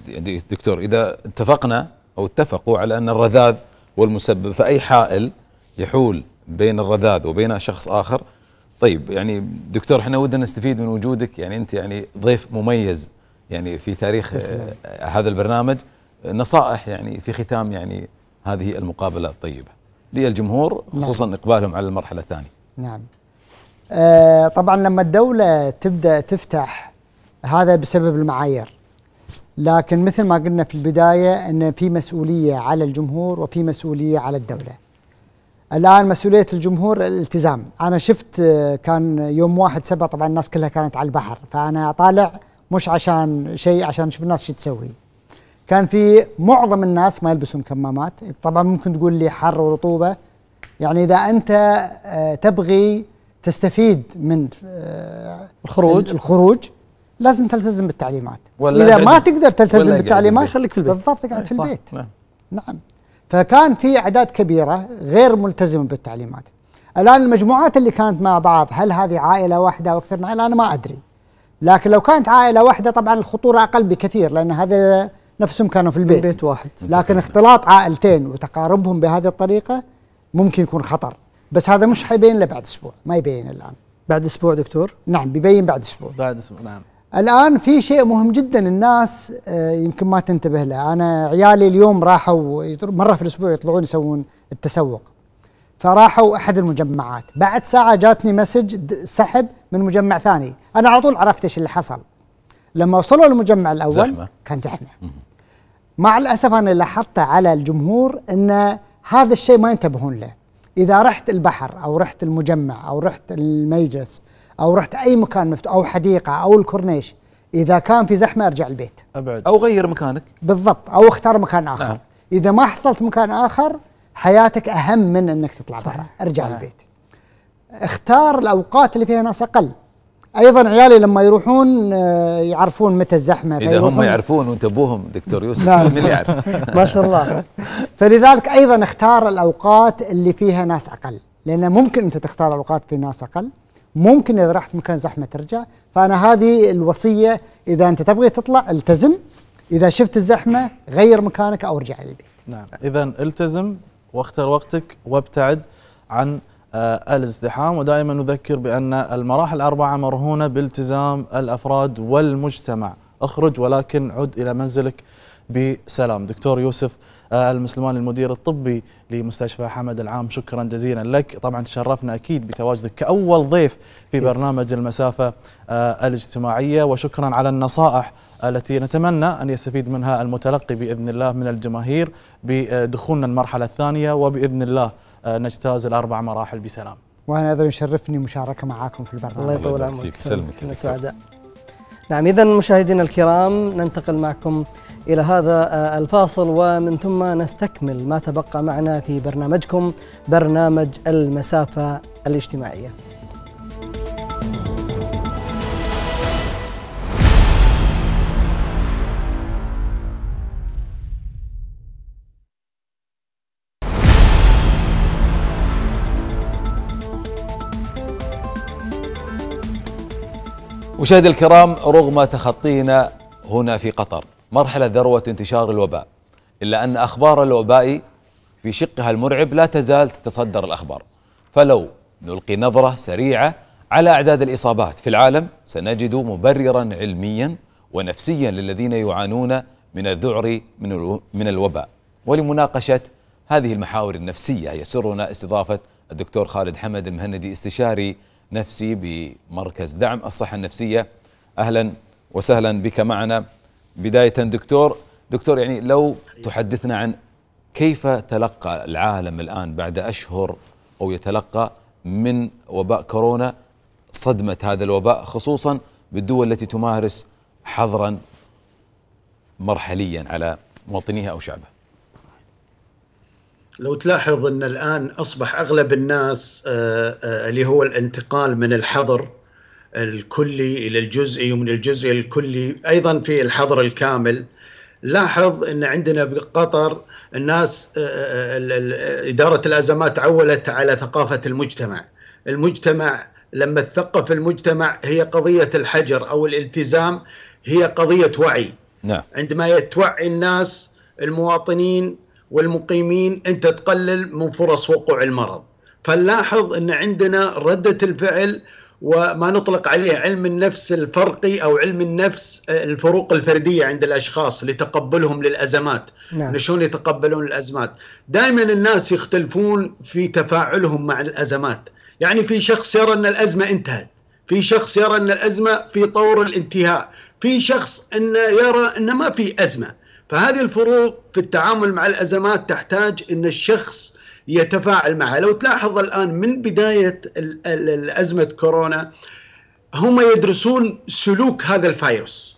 دكتور اذا اتفقنا او اتفقوا على ان الرذاذ والمسبب فأي حائل يحول بين الرذاذ وبين شخص آخر طيب يعني دكتور احنا ودنا نستفيد من وجودك يعني أنت يعني ضيف مميز يعني في تاريخ آه هذا البرنامج نصائح يعني في ختام يعني هذه المقابلة الطيبة للجمهور نعم. خصوصا نعم. إقبالهم على المرحلة الثانية نعم آه طبعا لما الدولة تبدأ تفتح هذا بسبب المعايير لكن مثل ما قلنا في البداية أن في مسؤولية على الجمهور وفي مسؤولية على الدولة الآن مسؤولية الجمهور الالتزام أنا شفت آه، كان يوم واحد سبعة طبعا الناس كلها كانت على البحر فأنا طالع مش عشان شيء عشان أشوف الناس شو تسوي كان في معظم الناس ما يلبسون كمامات طبعا ممكن تقول لي حر ورطوبة يعني إذا أنت آه، تبغي تستفيد من آه، الخروج الخروج لازم تلتزم بالتعليمات ولا اذا ما تقدر تلتزم بالتعليمات خليك في البيت بالضبط قاعد في البيت نعم. نعم. نعم فكان في اعداد كبيره غير ملتزمه بالتعليمات الان المجموعات اللي كانت مع بعض هل هذه عائله واحده او اكثر من عائله انا ما ادري لكن لو كانت عائله واحده طبعا الخطوره اقل بكثير لان هذا نفسهم كانوا في البيت بيت واحد لكن اختلاط عائلتين وتقاربهم بهذه الطريقه ممكن يكون خطر بس هذا مش حيبين الا بعد اسبوع ما يبين الان بعد اسبوع دكتور نعم بيبين بعد اسبوع بعد اسبوع نعم الآن في شيء مهم جدا الناس آه، يمكن ما تنتبه له أنا عيالي اليوم راحوا مرة في الأسبوع يطلعون يسوون التسوق فراحوا أحد المجمعات بعد ساعة جاتني مسج سحب من مجمع ثاني أنا على طول عرفت إيش اللي حصل لما وصلوا المجمع الأول زحمة. كان زحمة مع الأسف أنا لاحظته على الجمهور أن هذا الشيء ما ينتبهون له إذا رحت البحر أو رحت المجمع أو رحت المجلس او رحت اي مكان مفتوح او حديقه او الكورنيش اذا كان في زحمه ارجع البيت ابعد او غير مكانك بالضبط او اختار مكان اخر نعم. اذا ما حصلت مكان اخر حياتك اهم من انك تطلع برا ارجع نعم. البيت اختار الاوقات اللي فيها ناس اقل ايضا عيالي لما يروحون آه، يعرفون متى الزحمه اذا هم يعرفون وانت ابوهم دكتور يوسف نعم. من اللي يعرف [laughs] ما شاء الله فلذلك ايضا اختار الاوقات اللي فيها ناس اقل لان ممكن انت تختار اوقات في ناس اقل ممكن اذا رحت مكان زحمه ترجع فانا هذه الوصيه اذا انت تبغي تطلع التزم اذا شفت الزحمه غير مكانك او ارجع للبيت نعم اذا التزم واختر وقتك وابتعد عن آه، الازدحام ودائما نذكر بان المراحل الاربعه مرهونه بالتزام الافراد والمجتمع اخرج ولكن عد الى منزلك بسلام دكتور يوسف المسلمان المدير الطبي لمستشفى حمد العام شكرا جزيلا لك طبعا تشرفنا أكيد بتواجدك كأول ضيف في برنامج المسافة آه، الاجتماعية وشكرا على النصائح التي نتمنى أن يستفيد منها المتلقي بإذن الله من الجماهير بدخولنا المرحلة الثانية وبإذن الله آه، نجتاز الأربع مراحل بسلام وأنا أيضا يشرفني مشاركة معاكم في البرنامج الله يطول عمرك سلمك سعداء نعم إذا مشاهدينا الكرام ننتقل معكم إلى هذا آه، الفاصل ومن ثم نستكمل ما تبقى معنا في برنامجكم برنامج المسافة الاجتماعية مشاهدي الكرام رغم تخطينا هنا في قطر مرحلة ذروة انتشار الوباء إلا أن أخبار الوباء في شقها المرعب لا تزال تتصدر الأخبار فلو نلقي نظرة سريعة على أعداد الإصابات في العالم سنجد مبررا علميا ونفسيا للذين يعانون من الذعر من الوباء ولمناقشة هذه المحاور النفسية يسرنا استضافة الدكتور خالد حمد المهندي استشاري نفسي بمركز دعم الصحة النفسية أهلا وسهلا بك معنا بداية دكتور دكتور يعني لو تحدثنا عن كيف تلقى العالم الآن بعد أشهر أو يتلقى من وباء كورونا صدمة هذا الوباء خصوصا بالدول التي تمارس حظرا مرحليا على مواطنيها أو شعبها لو تلاحظ ان الان اصبح اغلب الناس آه، آه، اللي هو الانتقال من الحظر الكلي الى الجزئي ومن الجزئي الكلي ايضا في الحظر الكامل لاحظ ان عندنا بقطر الناس آه، اداره الازمات عولت على ثقافه المجتمع المجتمع لما تثقف المجتمع هي قضيه الحجر او الالتزام هي قضيه وعي نعم. عندما يتوعي الناس المواطنين والمقيمين انت تقلل من فرص وقوع المرض فنلاحظ ان عندنا رده الفعل وما نطلق عليه علم النفس الفرقي او علم النفس آه، الفروق الفرديه عند الاشخاص لتقبلهم للازمات نعم. يعني شلون يتقبلون الازمات دائما الناس يختلفون في تفاعلهم مع الازمات يعني في شخص يرى ان الازمه انتهت في شخص يرى ان الازمه في طور الانتهاء في شخص انه يرى ان ما في ازمه فهذه الفروق في التعامل مع الأزمات تحتاج أن الشخص يتفاعل معها لو تلاحظ الآن من بداية أزمة كورونا هم يدرسون سلوك هذا الفيروس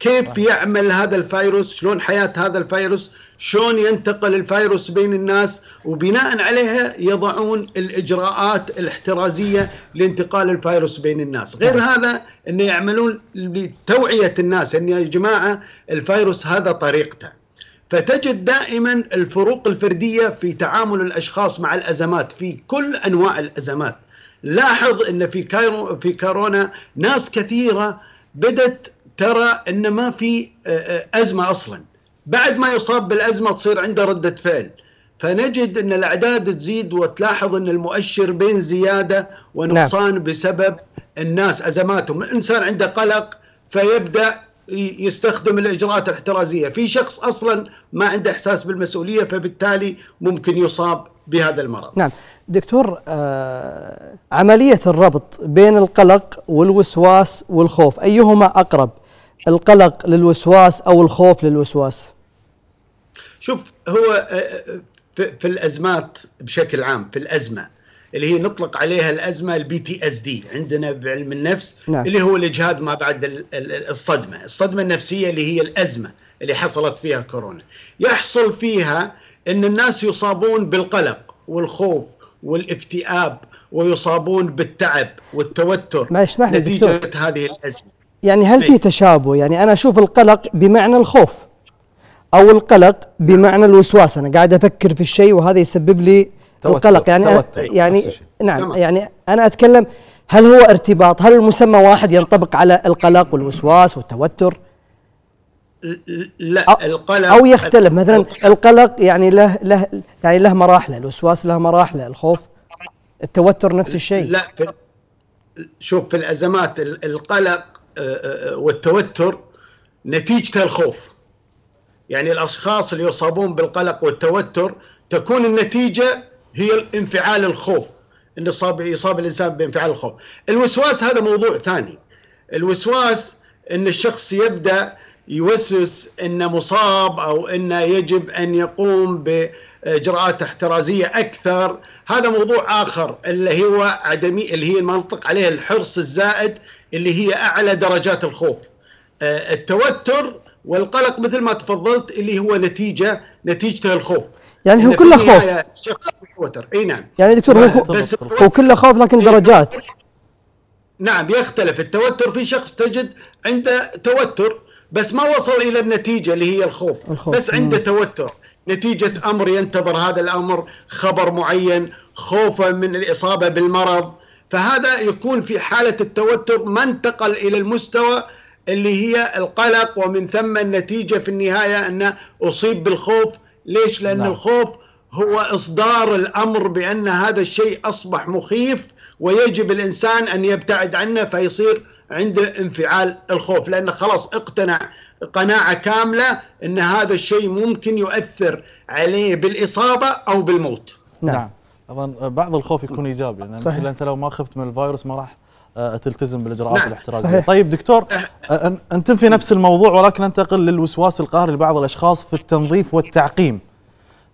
كيف يعمل هذا الفيروس شلون حياة هذا الفيروس شلون ينتقل الفيروس بين الناس وبناء عليها يضعون الاجراءات الاحترازيه لانتقال الفيروس بين الناس، غير هذا انه يعملون لتوعيه الناس ان يا جماعه الفيروس هذا طريقته. فتجد دائما الفروق الفرديه في تعامل الاشخاص مع الازمات في كل انواع الازمات. لاحظ ان في كايرو في كورونا ناس كثيره بدت ترى ان ما في آه، آه، ازمه اصلا. بعد ما يصاب بالازمه تصير عنده رده فعل فنجد ان الاعداد تزيد وتلاحظ ان المؤشر بين زياده ونقصان نعم. بسبب الناس ازماتهم، الانسان عنده قلق فيبدا يستخدم الاجراءات الاحترازيه، في شخص اصلا ما عنده احساس بالمسؤوليه فبالتالي ممكن يصاب بهذا المرض. نعم، دكتور آه عمليه الربط بين القلق والوسواس والخوف، ايهما اقرب؟ القلق للوسواس او الخوف للوسواس؟ شوف هو آه، آه، في الازمات بشكل عام في الازمه اللي هي نطلق عليها الازمه البي تي اس دي عندنا بعلم النفس نعم. اللي هو الاجهاد ما بعد الصدمه، الصدمه النفسيه اللي هي الازمه اللي حصلت فيها كورونا، يحصل فيها ان الناس يصابون بالقلق والخوف والاكتئاب ويصابون بالتعب والتوتر ما نتيجه دكتور. هذه الازمه يعني هل في إيه. تشابه يعني انا اشوف القلق بمعنى الخوف او القلق بمعنى الوسواس انا قاعد افكر في الشيء وهذا يسبب لي القلق يعني توتر. يعني نعم تمام. يعني انا اتكلم هل هو ارتباط هل المسمى واحد ينطبق على القلق والوسواس والتوتر لا القلق او يختلف مثلا القلق يعني له له يعني له مراحله الوسواس له مراحله الخوف التوتر نفس الشيء لا شوف في الازمات القلق آه، آه، آه، والتوتر نتيجته الخوف يعني الأشخاص اللي يصابون بالقلق والتوتر تكون النتيجة هي انفعال الخوف أن يصاب, يصاب الإنسان بانفعال الخوف الوسواس هذا موضوع ثاني الوسواس أن الشخص يبدأ يوسوس أنه مصاب أو أنه يجب أن يقوم بإجراءات احترازية أكثر هذا موضوع آخر اللي هو عدمي اللي هي المنطق عليه الحرص الزائد اللي هي اعلى درجات الخوف آه، التوتر والقلق مثل ما تفضلت اللي هو نتيجه نتيجته الخوف يعني هو كله خوف شخص متوتر اي نعم يعني دكتور هو هو كله خوف لكن نعم. درجات نعم يختلف التوتر في شخص تجد عنده توتر بس ما وصل الى النتيجه اللي هي الخوف, الخوف. بس عنده توتر نتيجه امر ينتظر هذا الامر خبر معين خوفا من الاصابه بالمرض فهذا يكون في حالة التوتر ما انتقل إلى المستوى اللي هي القلق ومن ثم النتيجة في النهاية أن أصيب بالخوف ليش؟ لأن نعم. الخوف هو إصدار الأمر بأن هذا الشيء أصبح مخيف ويجب الإنسان أن يبتعد عنه فيصير عنده انفعال الخوف لأنه خلاص اقتنع قناعة كاملة أن هذا الشيء ممكن يؤثر عليه بالإصابة أو بالموت نعم طبعا بعض الخوف يكون ايجابي لان صحيح. انت لو ما خفت من الفيروس ما راح آه، تلتزم بالاجراءات نعم. الاحترازيه صحيح. طيب دكتور آه، انت في نفس الموضوع ولكن انتقل للوسواس القهري لبعض الاشخاص في التنظيف والتعقيم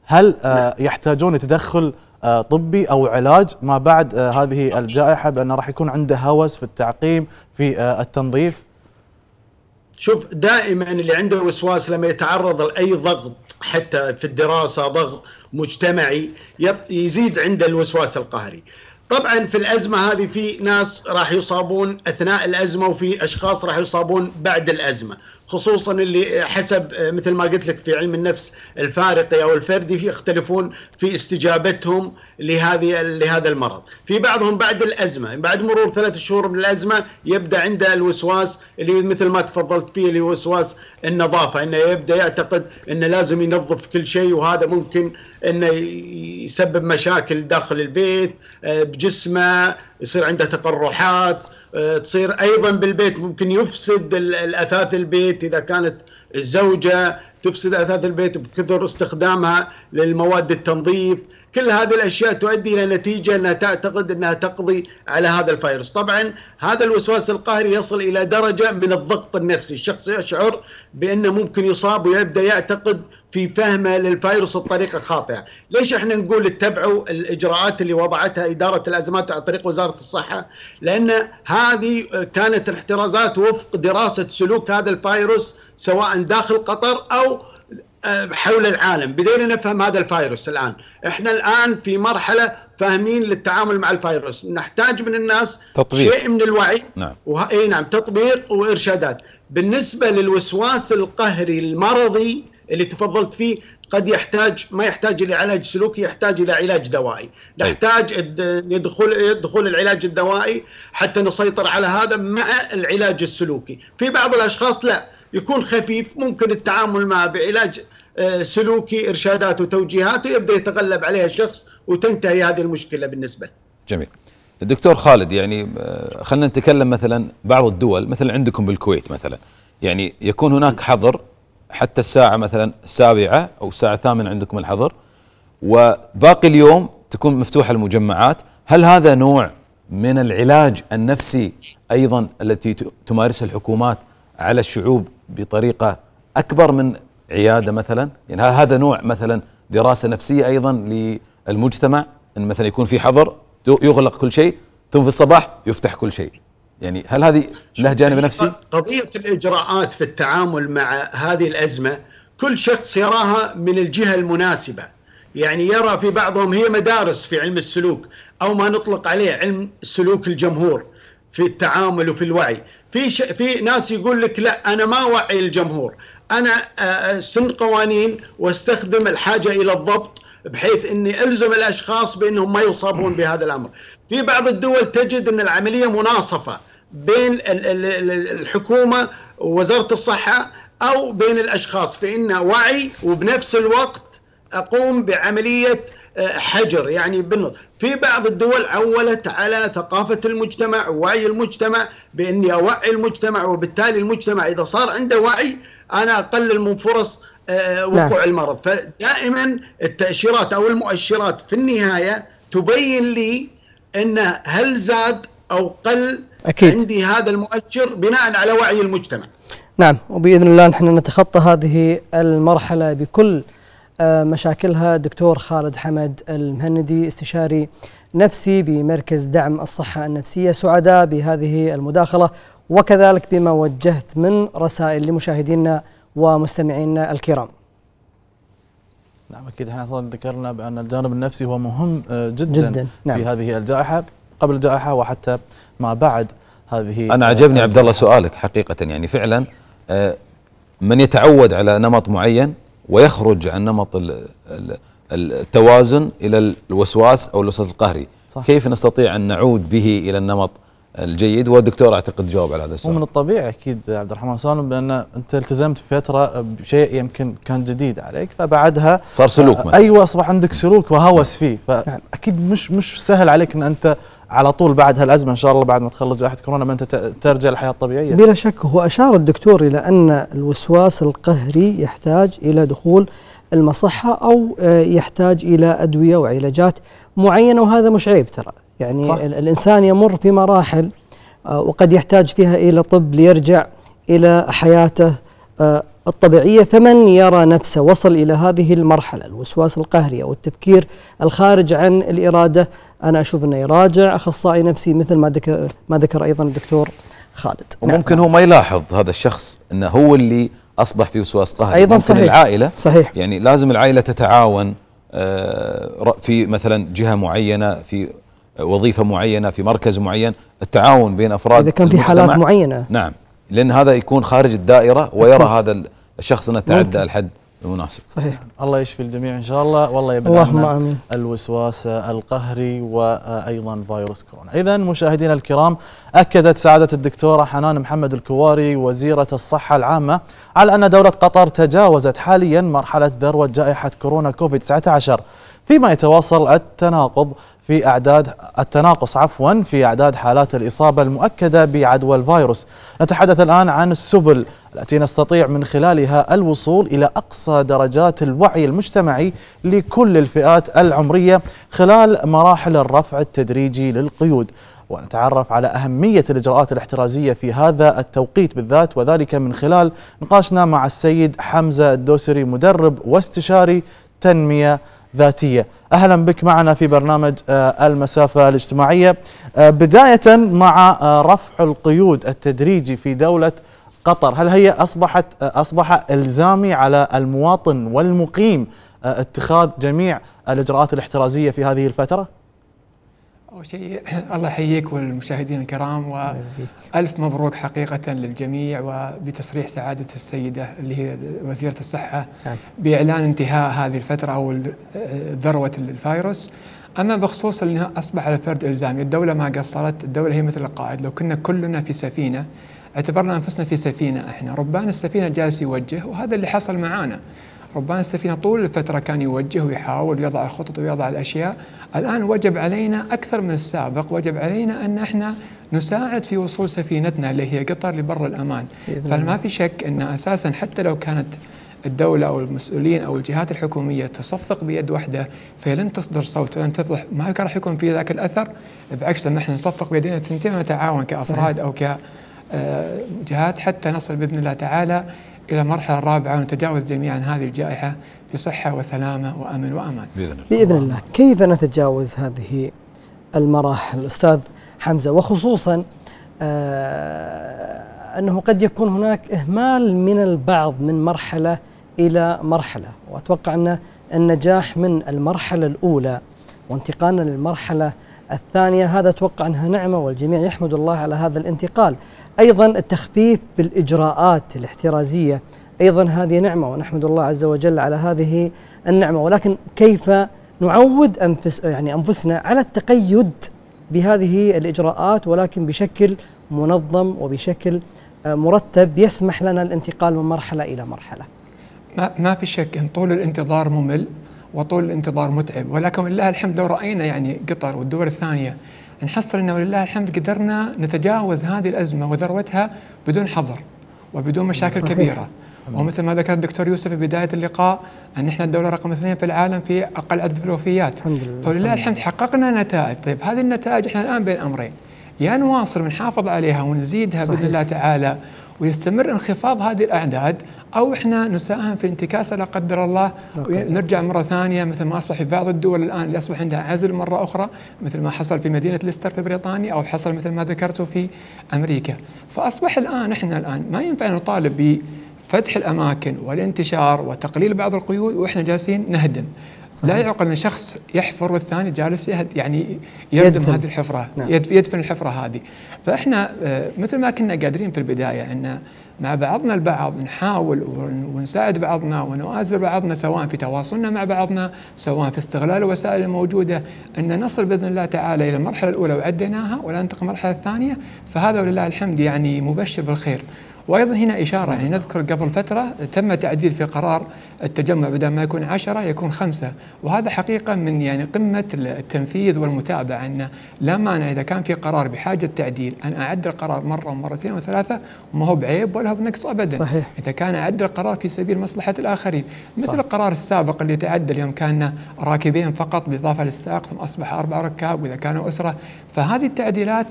هل آه، نعم. يحتاجون تدخل طبي او علاج ما بعد هذه الجائحه بان راح يكون عنده هوس في التعقيم في التنظيف شوف دائما اللي عنده وسواس لما يتعرض لاي ضغط حتى في الدراسه ضغط مجتمعي يزيد عند الوسواس القهري طبعا في الازمه هذه في ناس راح يصابون اثناء الازمه وفي اشخاص راح يصابون بعد الازمه خصوصا اللي حسب آه، مثل ما قلت لك في علم النفس الفارقي او الفردي يختلفون في استجابتهم لهذه لهذا المرض، في بعضهم بعد الازمه، بعد مرور ثلاث شهور من الازمه يبدا عنده الوسواس اللي مثل ما تفضلت فيه اللي هو وسواس النظافه، انه يبدا يعتقد انه لازم ينظف كل شيء وهذا ممكن انه يسبب مشاكل داخل البيت آه، بجسمه، يصير عنده تقرحات، آه، تصير ايضا بالبيت ممكن يفسد الاثاث البيت اذا كانت الزوجه تفسد اثاث البيت بكثر استخدامها للمواد التنظيف كل هذه الاشياء تؤدي الى نتيجه انها تعتقد انها تقضي على هذا الفيروس طبعا هذا الوسواس القهري يصل الى درجه من الضغط النفسي الشخص يشعر بانه ممكن يصاب ويبدا يعتقد في فهمه للفيروس بطريقه خاطئه، ليش احنا نقول اتبعوا الاجراءات اللي وضعتها اداره الازمات عن طريق وزاره الصحه؟ لان هذه كانت الاحترازات وفق دراسه سلوك هذا الفيروس سواء داخل قطر او آه، حول العالم بدينا نفهم هذا الفيروس الآن إحنا الآن في مرحلة فاهمين للتعامل مع الفيروس نحتاج من الناس تطبيق. شيء من الوعي نعم. اي نعم تطبيق وإرشادات بالنسبة للوسواس القهري المرضي اللي تفضلت فيه قد يحتاج ما يحتاج الى علاج سلوكي يحتاج الى علاج دوائي طيب. نحتاج يدخل دخول العلاج الدوائي حتى نسيطر على هذا مع العلاج السلوكي في بعض الاشخاص لا يكون خفيف ممكن التعامل معه بعلاج آه، سلوكي ارشادات وتوجيهات ويبدا يتغلب عليها الشخص وتنتهي هذه المشكله بالنسبه جميل دكتور خالد يعني آه، خلينا نتكلم مثلا بعض الدول مثلا عندكم بالكويت مثلا يعني يكون هناك حظر حتى الساعة مثلا السابعة أو الساعة الثامنة عندكم الحظر وباقي اليوم تكون مفتوحة المجمعات هل هذا نوع من العلاج النفسي أيضا التي تمارسها الحكومات على الشعوب بطريقة أكبر من عيادة مثلا يعني هل هذا نوع مثلا دراسة نفسية أيضا للمجتمع أن مثلا يكون في حظر يغلق كل شيء ثم في الصباح يفتح كل شيء يعني هل هذه له جانب نفسي؟ قضية الإجراءات في التعامل مع هذه الأزمة كل شخص يراها من الجهة المناسبة يعني يرى في بعضهم هي مدارس في علم السلوك أو ما نطلق عليه علم سلوك الجمهور في التعامل وفي الوعي في ش... في ناس يقول لك لا أنا ما وعي الجمهور أنا آه، آه، سن قوانين واستخدم الحاجة إلى الضبط بحيث اني الزم الاشخاص بانهم ما يصابون بهذا الامر. في بعض الدول تجد ان العمليه مناصفه بين الحكومه ووزاره الصحه او بين الاشخاص فإن وعي وبنفس الوقت اقوم بعمليه آه، حجر يعني بالنص. في بعض الدول عولت على ثقافة المجتمع ووعي المجتمع بأني أوعي المجتمع وبالتالي المجتمع إذا صار عنده وعي أنا أقلل من فرص آه، نعم. وقوع لا. المرض فدائما التأشيرات أو المؤشرات في النهاية تبين لي أنه هل زاد أو قل أكيد. عندي هذا المؤشر بناء على وعي المجتمع نعم وبإذن الله نحن نتخطى هذه المرحلة بكل آه، مشاكلها دكتور خالد حمد المهندي استشاري نفسي بمركز دعم الصحة النفسية سعداء بهذه المداخلة وكذلك بما وجهت من رسائل لمشاهدينا ومستمعينا الكرام نعم اكيد احنا ذكرنا بان الجانب النفسي هو مهم آه، جدا, جداً. نعم. في هذه الجائحه قبل الجائحه وحتى ما بعد هذه انا عجبني عبد الله سؤالك حقيقه يعني فعلا آه، من يتعود على نمط معين ويخرج عن نمط التوازن الى الوسواس او الوسواس القهري صح. كيف نستطيع ان نعود به الى النمط الجيد والدكتور اعتقد جاوب على هذا السؤال ومن الطبيعي اكيد عبد الرحمن سالم بان انت التزمت فتره بشيء يمكن كان جديد عليك فبعدها صار سلوك آه، ايوه اصبح عندك سلوك وهوس نعم. فيه فاكيد مش مش سهل عليك ان انت على طول بعد هالازمه ان شاء الله بعد ما تخلص جائحه كورونا ما انت ترجع للحياه الطبيعيه بلا شك هو اشار الدكتور الى ان الوسواس القهري يحتاج الى دخول المصحه او آه، يحتاج الى ادويه وعلاجات معينه وهذا مش عيب ترى يعني صح. الانسان يمر في مراحل آه، وقد يحتاج فيها الى طب ليرجع الى حياته آه، الطبيعية فمن يرى نفسه وصل إلى هذه المرحلة الوسواس القهري أو التفكير الخارج عن الإرادة أنا أشوف أنه يراجع أخصائي نفسي مثل ما ذكر, ما ذكر أيضا الدكتور خالد وممكن نعم. هو ما يلاحظ هذا الشخص أنه هو اللي أصبح في وسواس قهري أيضا صحيح العائلة صحيح يعني لازم العائلة تتعاون آه، في مثلا جهة معينة في وظيفة معينة في مركز معين التعاون بين أفراد إذا كان في حالات معينة نعم لأن هذا يكون خارج الدائرة ويرى هذا الشخص انه تعدى الحد المناسب صحيح الله يشفي الجميع ان شاء الله والله يبعد اللهم امين الوسواس القهري وايضا فيروس كورونا اذا مشاهدينا الكرام اكدت سعاده الدكتوره حنان محمد الكواري وزيره الصحه العامه على ان دوله قطر تجاوزت حاليا مرحله ذروه جائحه كورونا كوفيد 19 فيما يتواصل التناقض في أعداد التناقص عفوا في أعداد حالات الإصابة المؤكدة بعدوى الفيروس نتحدث الآن عن السبل التي نستطيع من خلالها الوصول إلى أقصى درجات الوعي المجتمعي لكل الفئات العمرية خلال مراحل الرفع التدريجي للقيود ونتعرف على أهمية الإجراءات الاحترازية في هذا التوقيت بالذات وذلك من خلال نقاشنا مع السيد حمزة الدوسري مدرب واستشاري تنمية ذاتية أهلا بك معنا في برنامج آه، المسافة الاجتماعية آه، بداية مع آه، رفع القيود التدريجي في دولة قطر هل هي أصبحت أصبح إلزامي على المواطن والمقيم اتخاذ جميع الإجراءات الاحترازية في هذه الفترة؟ أول شيء [clears throat] الله يحييك والمشاهدين الكرام وألف مبروك حقيقة للجميع وبتصريح سعادة السيدة اللي هي وزيرة الصحة نعم. بإعلان انتهاء هذه الفترة أو ذروة الفيروس أما بخصوص أنه أصبح الفرد إلزامي الدولة ما قصرت الدولة هي مثل القائد لو كنا كلنا في سفينة اعتبرنا أنفسنا في سفينة إحنا ربان السفينة جالس يوجه وهذا اللي حصل معانا ربما السفينة طول الفترة كان يوجه ويحاول ويضع الخطط ويضع الأشياء الآن وجب علينا أكثر من السابق وجب علينا أن احنا نساعد في وصول سفينتنا اللي هي قطر لبر الأمان فما في شك أن أساسا حتى لو كانت الدولة أو المسؤولين أو الجهات الحكومية تصفق بيد واحدة فلن تصدر صوت ولن تفضح ما راح يكون في ذاك الأثر بعكس لما احنا نصفق بيدنا الثنتين ونتعاون كأفراد صحيح. أو ك جهات حتى نصل باذن الله تعالى إلى المرحلة الرابعة ونتجاوز جميعا هذه الجائحة بصحة وسلامة وأمن وأمان بإذن الله, بإذن الله. كيف نتجاوز هذه المراحل أستاذ حمزة وخصوصا آه أنه قد يكون هناك إهمال من البعض من مرحلة إلى مرحلة وأتوقع أن النجاح من المرحلة الأولى وانتقالنا للمرحلة الثانية هذا أتوقع أنها نعمة والجميع يحمد الله على هذا الانتقال أيضا التخفيف بالإجراءات الاحترازية أيضا هذه نعمة ونحمد الله عز وجل على هذه النعمة ولكن كيف نعود أنفس يعني أنفسنا على التقيد بهذه الإجراءات ولكن بشكل منظم وبشكل آه، مرتب يسمح لنا الانتقال من مرحلة إلى مرحلة ما, في شك أن طول الانتظار ممل وطول الانتظار متعب ولكن ولله الحمد لو راينا يعني قطر والدول الثانيه نحصل انه ولله الحمد قدرنا نتجاوز هذه الازمه وذروتها بدون حظر وبدون مشاكل صحيح. كبيره ومثل ما ذكر الدكتور يوسف في بدايه اللقاء ان احنا الدوله رقم اثنين في العالم في اقل عدد الوفيات الحمد لله فلله الحمد حققنا نتائج طيب هذه النتائج احنا الان بين امرين يا يعني نواصل ونحافظ عليها ونزيدها صحيح. باذن الله تعالى ويستمر انخفاض هذه الاعداد او احنا نساهم في انتكاسه لا قدر الله ونرجع مره ثانيه مثل ما اصبح في بعض الدول الان اللي اصبح عندها عزل مره اخرى مثل ما حصل في مدينه ليستر في بريطانيا او حصل مثل ما ذكرته في امريكا فاصبح الان احنا الان ما ينفع نطالب بفتح الاماكن والانتشار وتقليل بعض القيود واحنا جالسين نهدم صحيح. لا يعقل ان شخص يحفر والثاني جالس يهد يعني يردم يدفن. هذه الحفره نعم. يدفن الحفره هذه فاحنا آه، مثل ما كنا قادرين في البدايه ان مع بعضنا البعض نحاول ونساعد بعضنا ونؤازر بعضنا سواء في تواصلنا مع بعضنا سواء في استغلال الوسائل الموجودة أن نصل بإذن الله تعالى إلى المرحلة الأولى وعديناها ولا ننتقل المرحلة الثانية فهذا ولله الحمد يعني مبشر بالخير وايضا هنا اشاره يعني نذكر قبل فتره تم تعديل في قرار التجمع بدل ما يكون عشرة يكون خمسة وهذا حقيقه من يعني قمه التنفيذ والمتابعه ان لا مانع اذا كان في قرار بحاجه تعديل ان اعدل القرار مره ومرتين وثلاثه وما هو بعيب ولا هو بنقص ابدا صحيح. اذا كان اعدل القرار في سبيل مصلحه الاخرين مثل صح. القرار السابق اللي تعدل يوم كان راكبين فقط بالاضافه للسائق ثم اصبح اربع ركاب واذا كانوا اسره فهذه التعديلات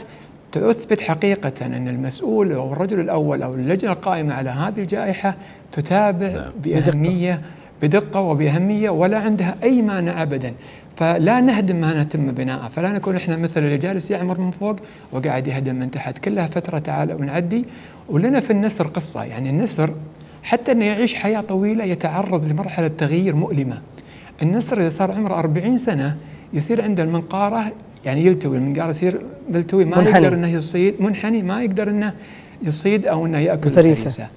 تثبت حقيقة أن المسؤول أو الرجل الأول أو اللجنة القائمة على هذه الجائحة تتابع نعم. بأهمية بدقة وبأهمية ولا عندها أي مانع أبدا فلا نهدم ما نتم بناءه فلا نكون احنا مثل اللي جالس يعمر من فوق وقاعد يهدم من تحت كلها فتره تعال ونعدي ولنا في النسر قصه يعني النسر حتى انه يعيش حياه طويله يتعرض لمرحله تغيير مؤلمه النسر اذا صار عمره 40 سنه يصير عنده المنقاره يعني يلتوي المنقار يصير ملتوي ما منحني. يقدر انه يصيد منحني ما يقدر انه يصيد او انه ياكل الفريسه, الفريسة.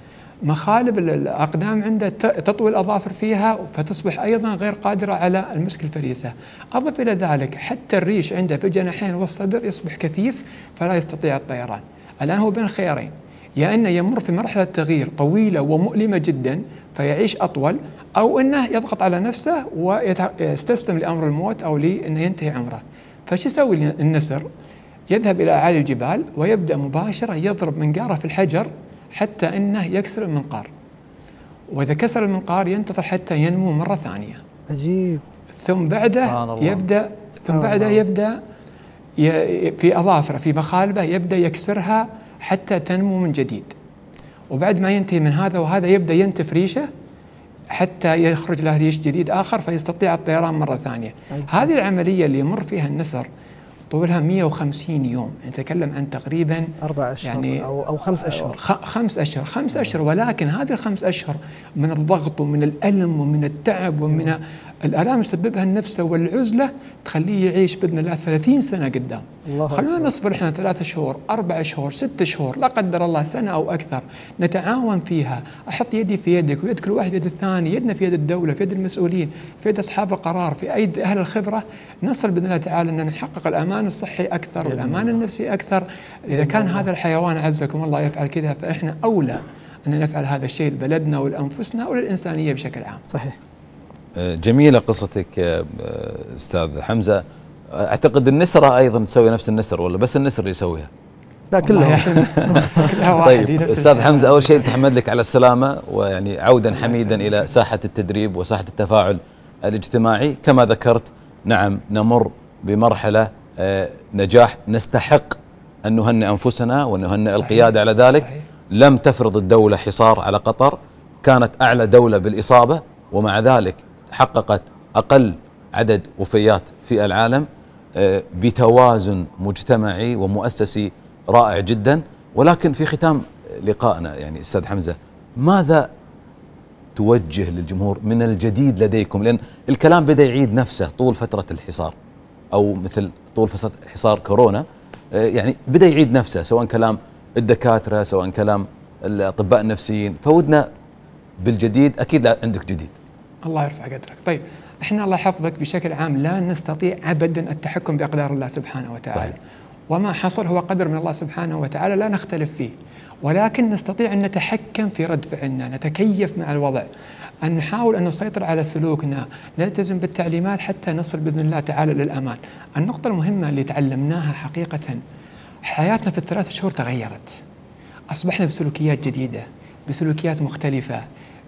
مخالب الاقدام عنده تطوي الاظافر فيها فتصبح ايضا غير قادره على المسك الفريسه. اضف الى ذلك حتى الريش عنده في الجناحين والصدر يصبح كثيف فلا يستطيع الطيران. الان هو بين خيارين يا انه يمر في مرحله تغيير طويله ومؤلمه جدا فيعيش اطول او انه يضغط على نفسه ويستسلم لامر الموت او لانه ينتهي عمره. فش يسوي النسر يذهب إلى أعالي الجبال ويبدأ مباشرة يضرب منقاره في الحجر حتى أنه يكسر المنقار وإذا كسر المنقار ينتظر حتى ينمو مرة ثانية عجيب ثم بعده يبدأ ثم بعده يبدأ في أظافره في مخالبه يبدأ يكسرها حتى تنمو من جديد وبعد ما ينتهي من هذا وهذا يبدأ ينتف ريشه حتى يخرج له ريش جديد آخر فيستطيع الطيران مرة ثانية أجل. أيوة. هذه العملية اللي يمر فيها النسر طولها 150 يوم نتكلم عن تقريبا أربع أشهر يعني أو, أو خمس أشهر خمس أشهر خمس أيوة. أشهر ولكن هذه الخمس أشهر من الضغط ومن الألم ومن التعب ومن أيوة. الآلام يسببها النفس والعزلة تخليه يعيش بإذن الله 30 سنة قدام الله خلونا نصبر احنا ثلاثة شهور أربعة شهور ستة شهور لا قدر الله سنة أو أكثر نتعاون فيها أحط يدي في يدك ويد كل واحد يد الثاني يدنا في يد الدولة في يد المسؤولين في يد أصحاب القرار في أيد أهل الخبرة نصل بإذن الله تعالى أن نحقق الأمان الصحي أكثر والأمان النفسي أكثر إذا كان هذا الحيوان عزكم الله يفعل كذا فإحنا أولى أن نفعل هذا الشيء لبلدنا ولأنفسنا وللإنسانية بشكل عام صحيح جميلة قصتك آه، استاذ حمزة اعتقد النسرة ايضا تسوي نفس النسر ولا بس النسر اللي يسويها؟ لا كلها كلها [laughs] [laughs] طيب استاذ حمزة اول شيء نتحمد لك على السلامة ويعني عودا حميدا الى ساحة التدريب وساحة التفاعل الاجتماعي كما ذكرت نعم نمر بمرحلة آه، نجاح نستحق أن نهنئ أنفسنا ونهنئ القيادة على ذلك صحيح. لم تفرض الدولة حصار على قطر كانت أعلى دولة بالإصابة ومع ذلك حققت أقل عدد وفيات في العالم آه، بتوازن مجتمعي ومؤسسي رائع جدا ولكن في ختام لقائنا يعني استاذ حمزه ماذا توجه للجمهور من الجديد لديكم لان الكلام بدا يعيد نفسه طول فتره الحصار او مثل طول فتره حصار كورونا آه، يعني بدا يعيد نفسه سواء كلام الدكاتره سواء كلام الاطباء النفسيين فودنا بالجديد اكيد عندك جديد الله يرفع قدرك طيب احنا الله يحفظك بشكل عام لا نستطيع ابدا التحكم باقدار الله سبحانه وتعالى صحيح. وما حصل هو قدر من الله سبحانه وتعالى لا نختلف فيه ولكن نستطيع ان نتحكم في رد فعلنا نتكيف مع الوضع أن نحاول أن نسيطر على سلوكنا نلتزم بالتعليمات حتى نصل بإذن الله تعالى للأمان النقطة المهمة اللي تعلمناها حقيقة حياتنا في الثلاث شهور تغيرت أصبحنا بسلوكيات جديدة بسلوكيات مختلفة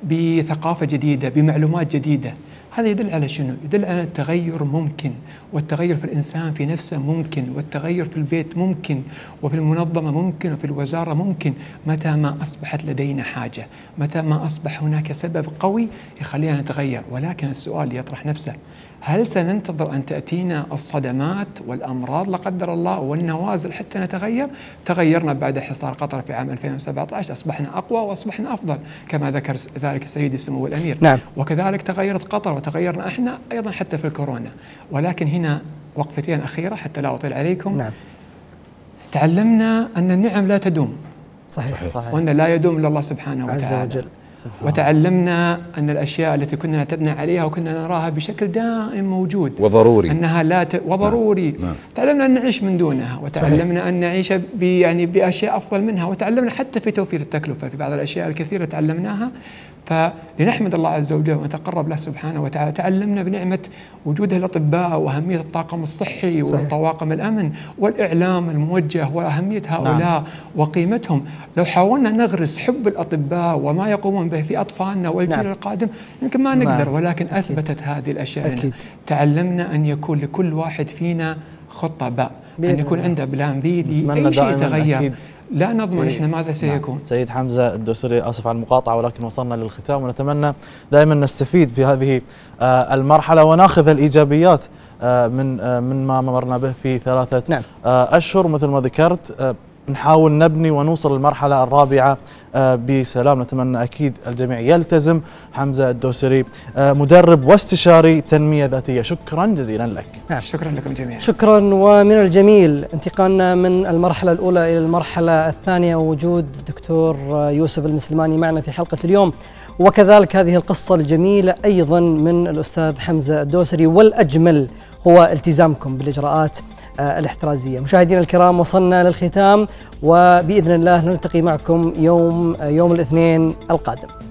بثقافه جديده بمعلومات جديده هذا يدل على شنو؟ يدل على التغير ممكن والتغير في الإنسان في نفسه ممكن والتغير في البيت ممكن وفي المنظمة ممكن وفي الوزارة ممكن متى ما أصبحت لدينا حاجة متى ما أصبح هناك سبب قوي يخلينا نتغير ولكن السؤال يطرح نفسه هل سننتظر أن تأتينا الصدمات والأمراض لا قدر الله والنوازل حتى نتغير تغيرنا بعد حصار قطر في عام 2017 أصبحنا أقوى وأصبحنا أفضل كما ذكر ذلك سيدي سمو الأمير نعم. وكذلك تغيرت قطر وتغيرنا إحنا أيضا حتى في الكورونا ولكن هنا وقفتين أخيرة حتى لا أطيل عليكم نعم. تعلمنا أن النعم لا تدوم صحيح, صحيح. وأن لا يدوم إلا الله سبحانه وتعالى عز وجل وتعلمنا أن الأشياء التي كنا نعتدنا عليها وكنا نراها بشكل دائم موجود وضروري أنها لا ت... وضروري نعم. نعم. تعلمنا أن نعيش من دونها وتعلمنا صحيح. أن نعيش ب... يعني بأشياء أفضل منها وتعلمنا حتى في توفير التكلفة في بعض الأشياء الكثيرة تعلمناها فلنحمد الله عز وجل ونتقرب له سبحانه وتعالى تعلمنا بنعمة وجوده الأطباء وأهمية الطاقم الصحي وطواقم والطواقم الأمن والإعلام الموجه وأهمية نعم. هؤلاء نعم. وقيمتهم لو حاولنا نغرس حب الأطباء وما يقومون به في أطفالنا والجيل نعم. القادم يمكن ما نعم. نقدر نعم. ولكن أكيد. أثبتت هذه الأشياء أكيد. تعلمنا أن يكون لكل واحد فينا خطة باء أن يكون عنده بلان بي لأي شيء يتغير لا إيه، نضمن إيه. احنا نعم. ماذا سيكون نعم. سيد حمزه الدوسري اسف على المقاطعه ولكن وصلنا للختام ونتمنى دائما نستفيد في هذه آه، المرحله وناخذ الايجابيات آه، من آه، من ما مررنا به في ثلاثه نعم. اشهر مثل ما ذكرت نحاول نبني ونوصل للمرحلة الرابعة آه، بسلام نتمنى أكيد الجميع يلتزم حمزة الدوسري آه، مدرب واستشاري تنمية ذاتية شكرا جزيلا لك نعم، شكرا لكم جميعا شكرا ومن الجميل انتقالنا من المرحلة الأولى إلى المرحلة الثانية وجود دكتور يوسف المسلماني معنا في حلقة اليوم وكذلك هذه القصة الجميلة أيضا من الأستاذ حمزة الدوسري والأجمل هو التزامكم بالإجراءات آه، الاحترازية مشاهدينا الكرام وصلنا للختام وبإذن الله نلتقي معكم يوم آه، يوم الاثنين القادم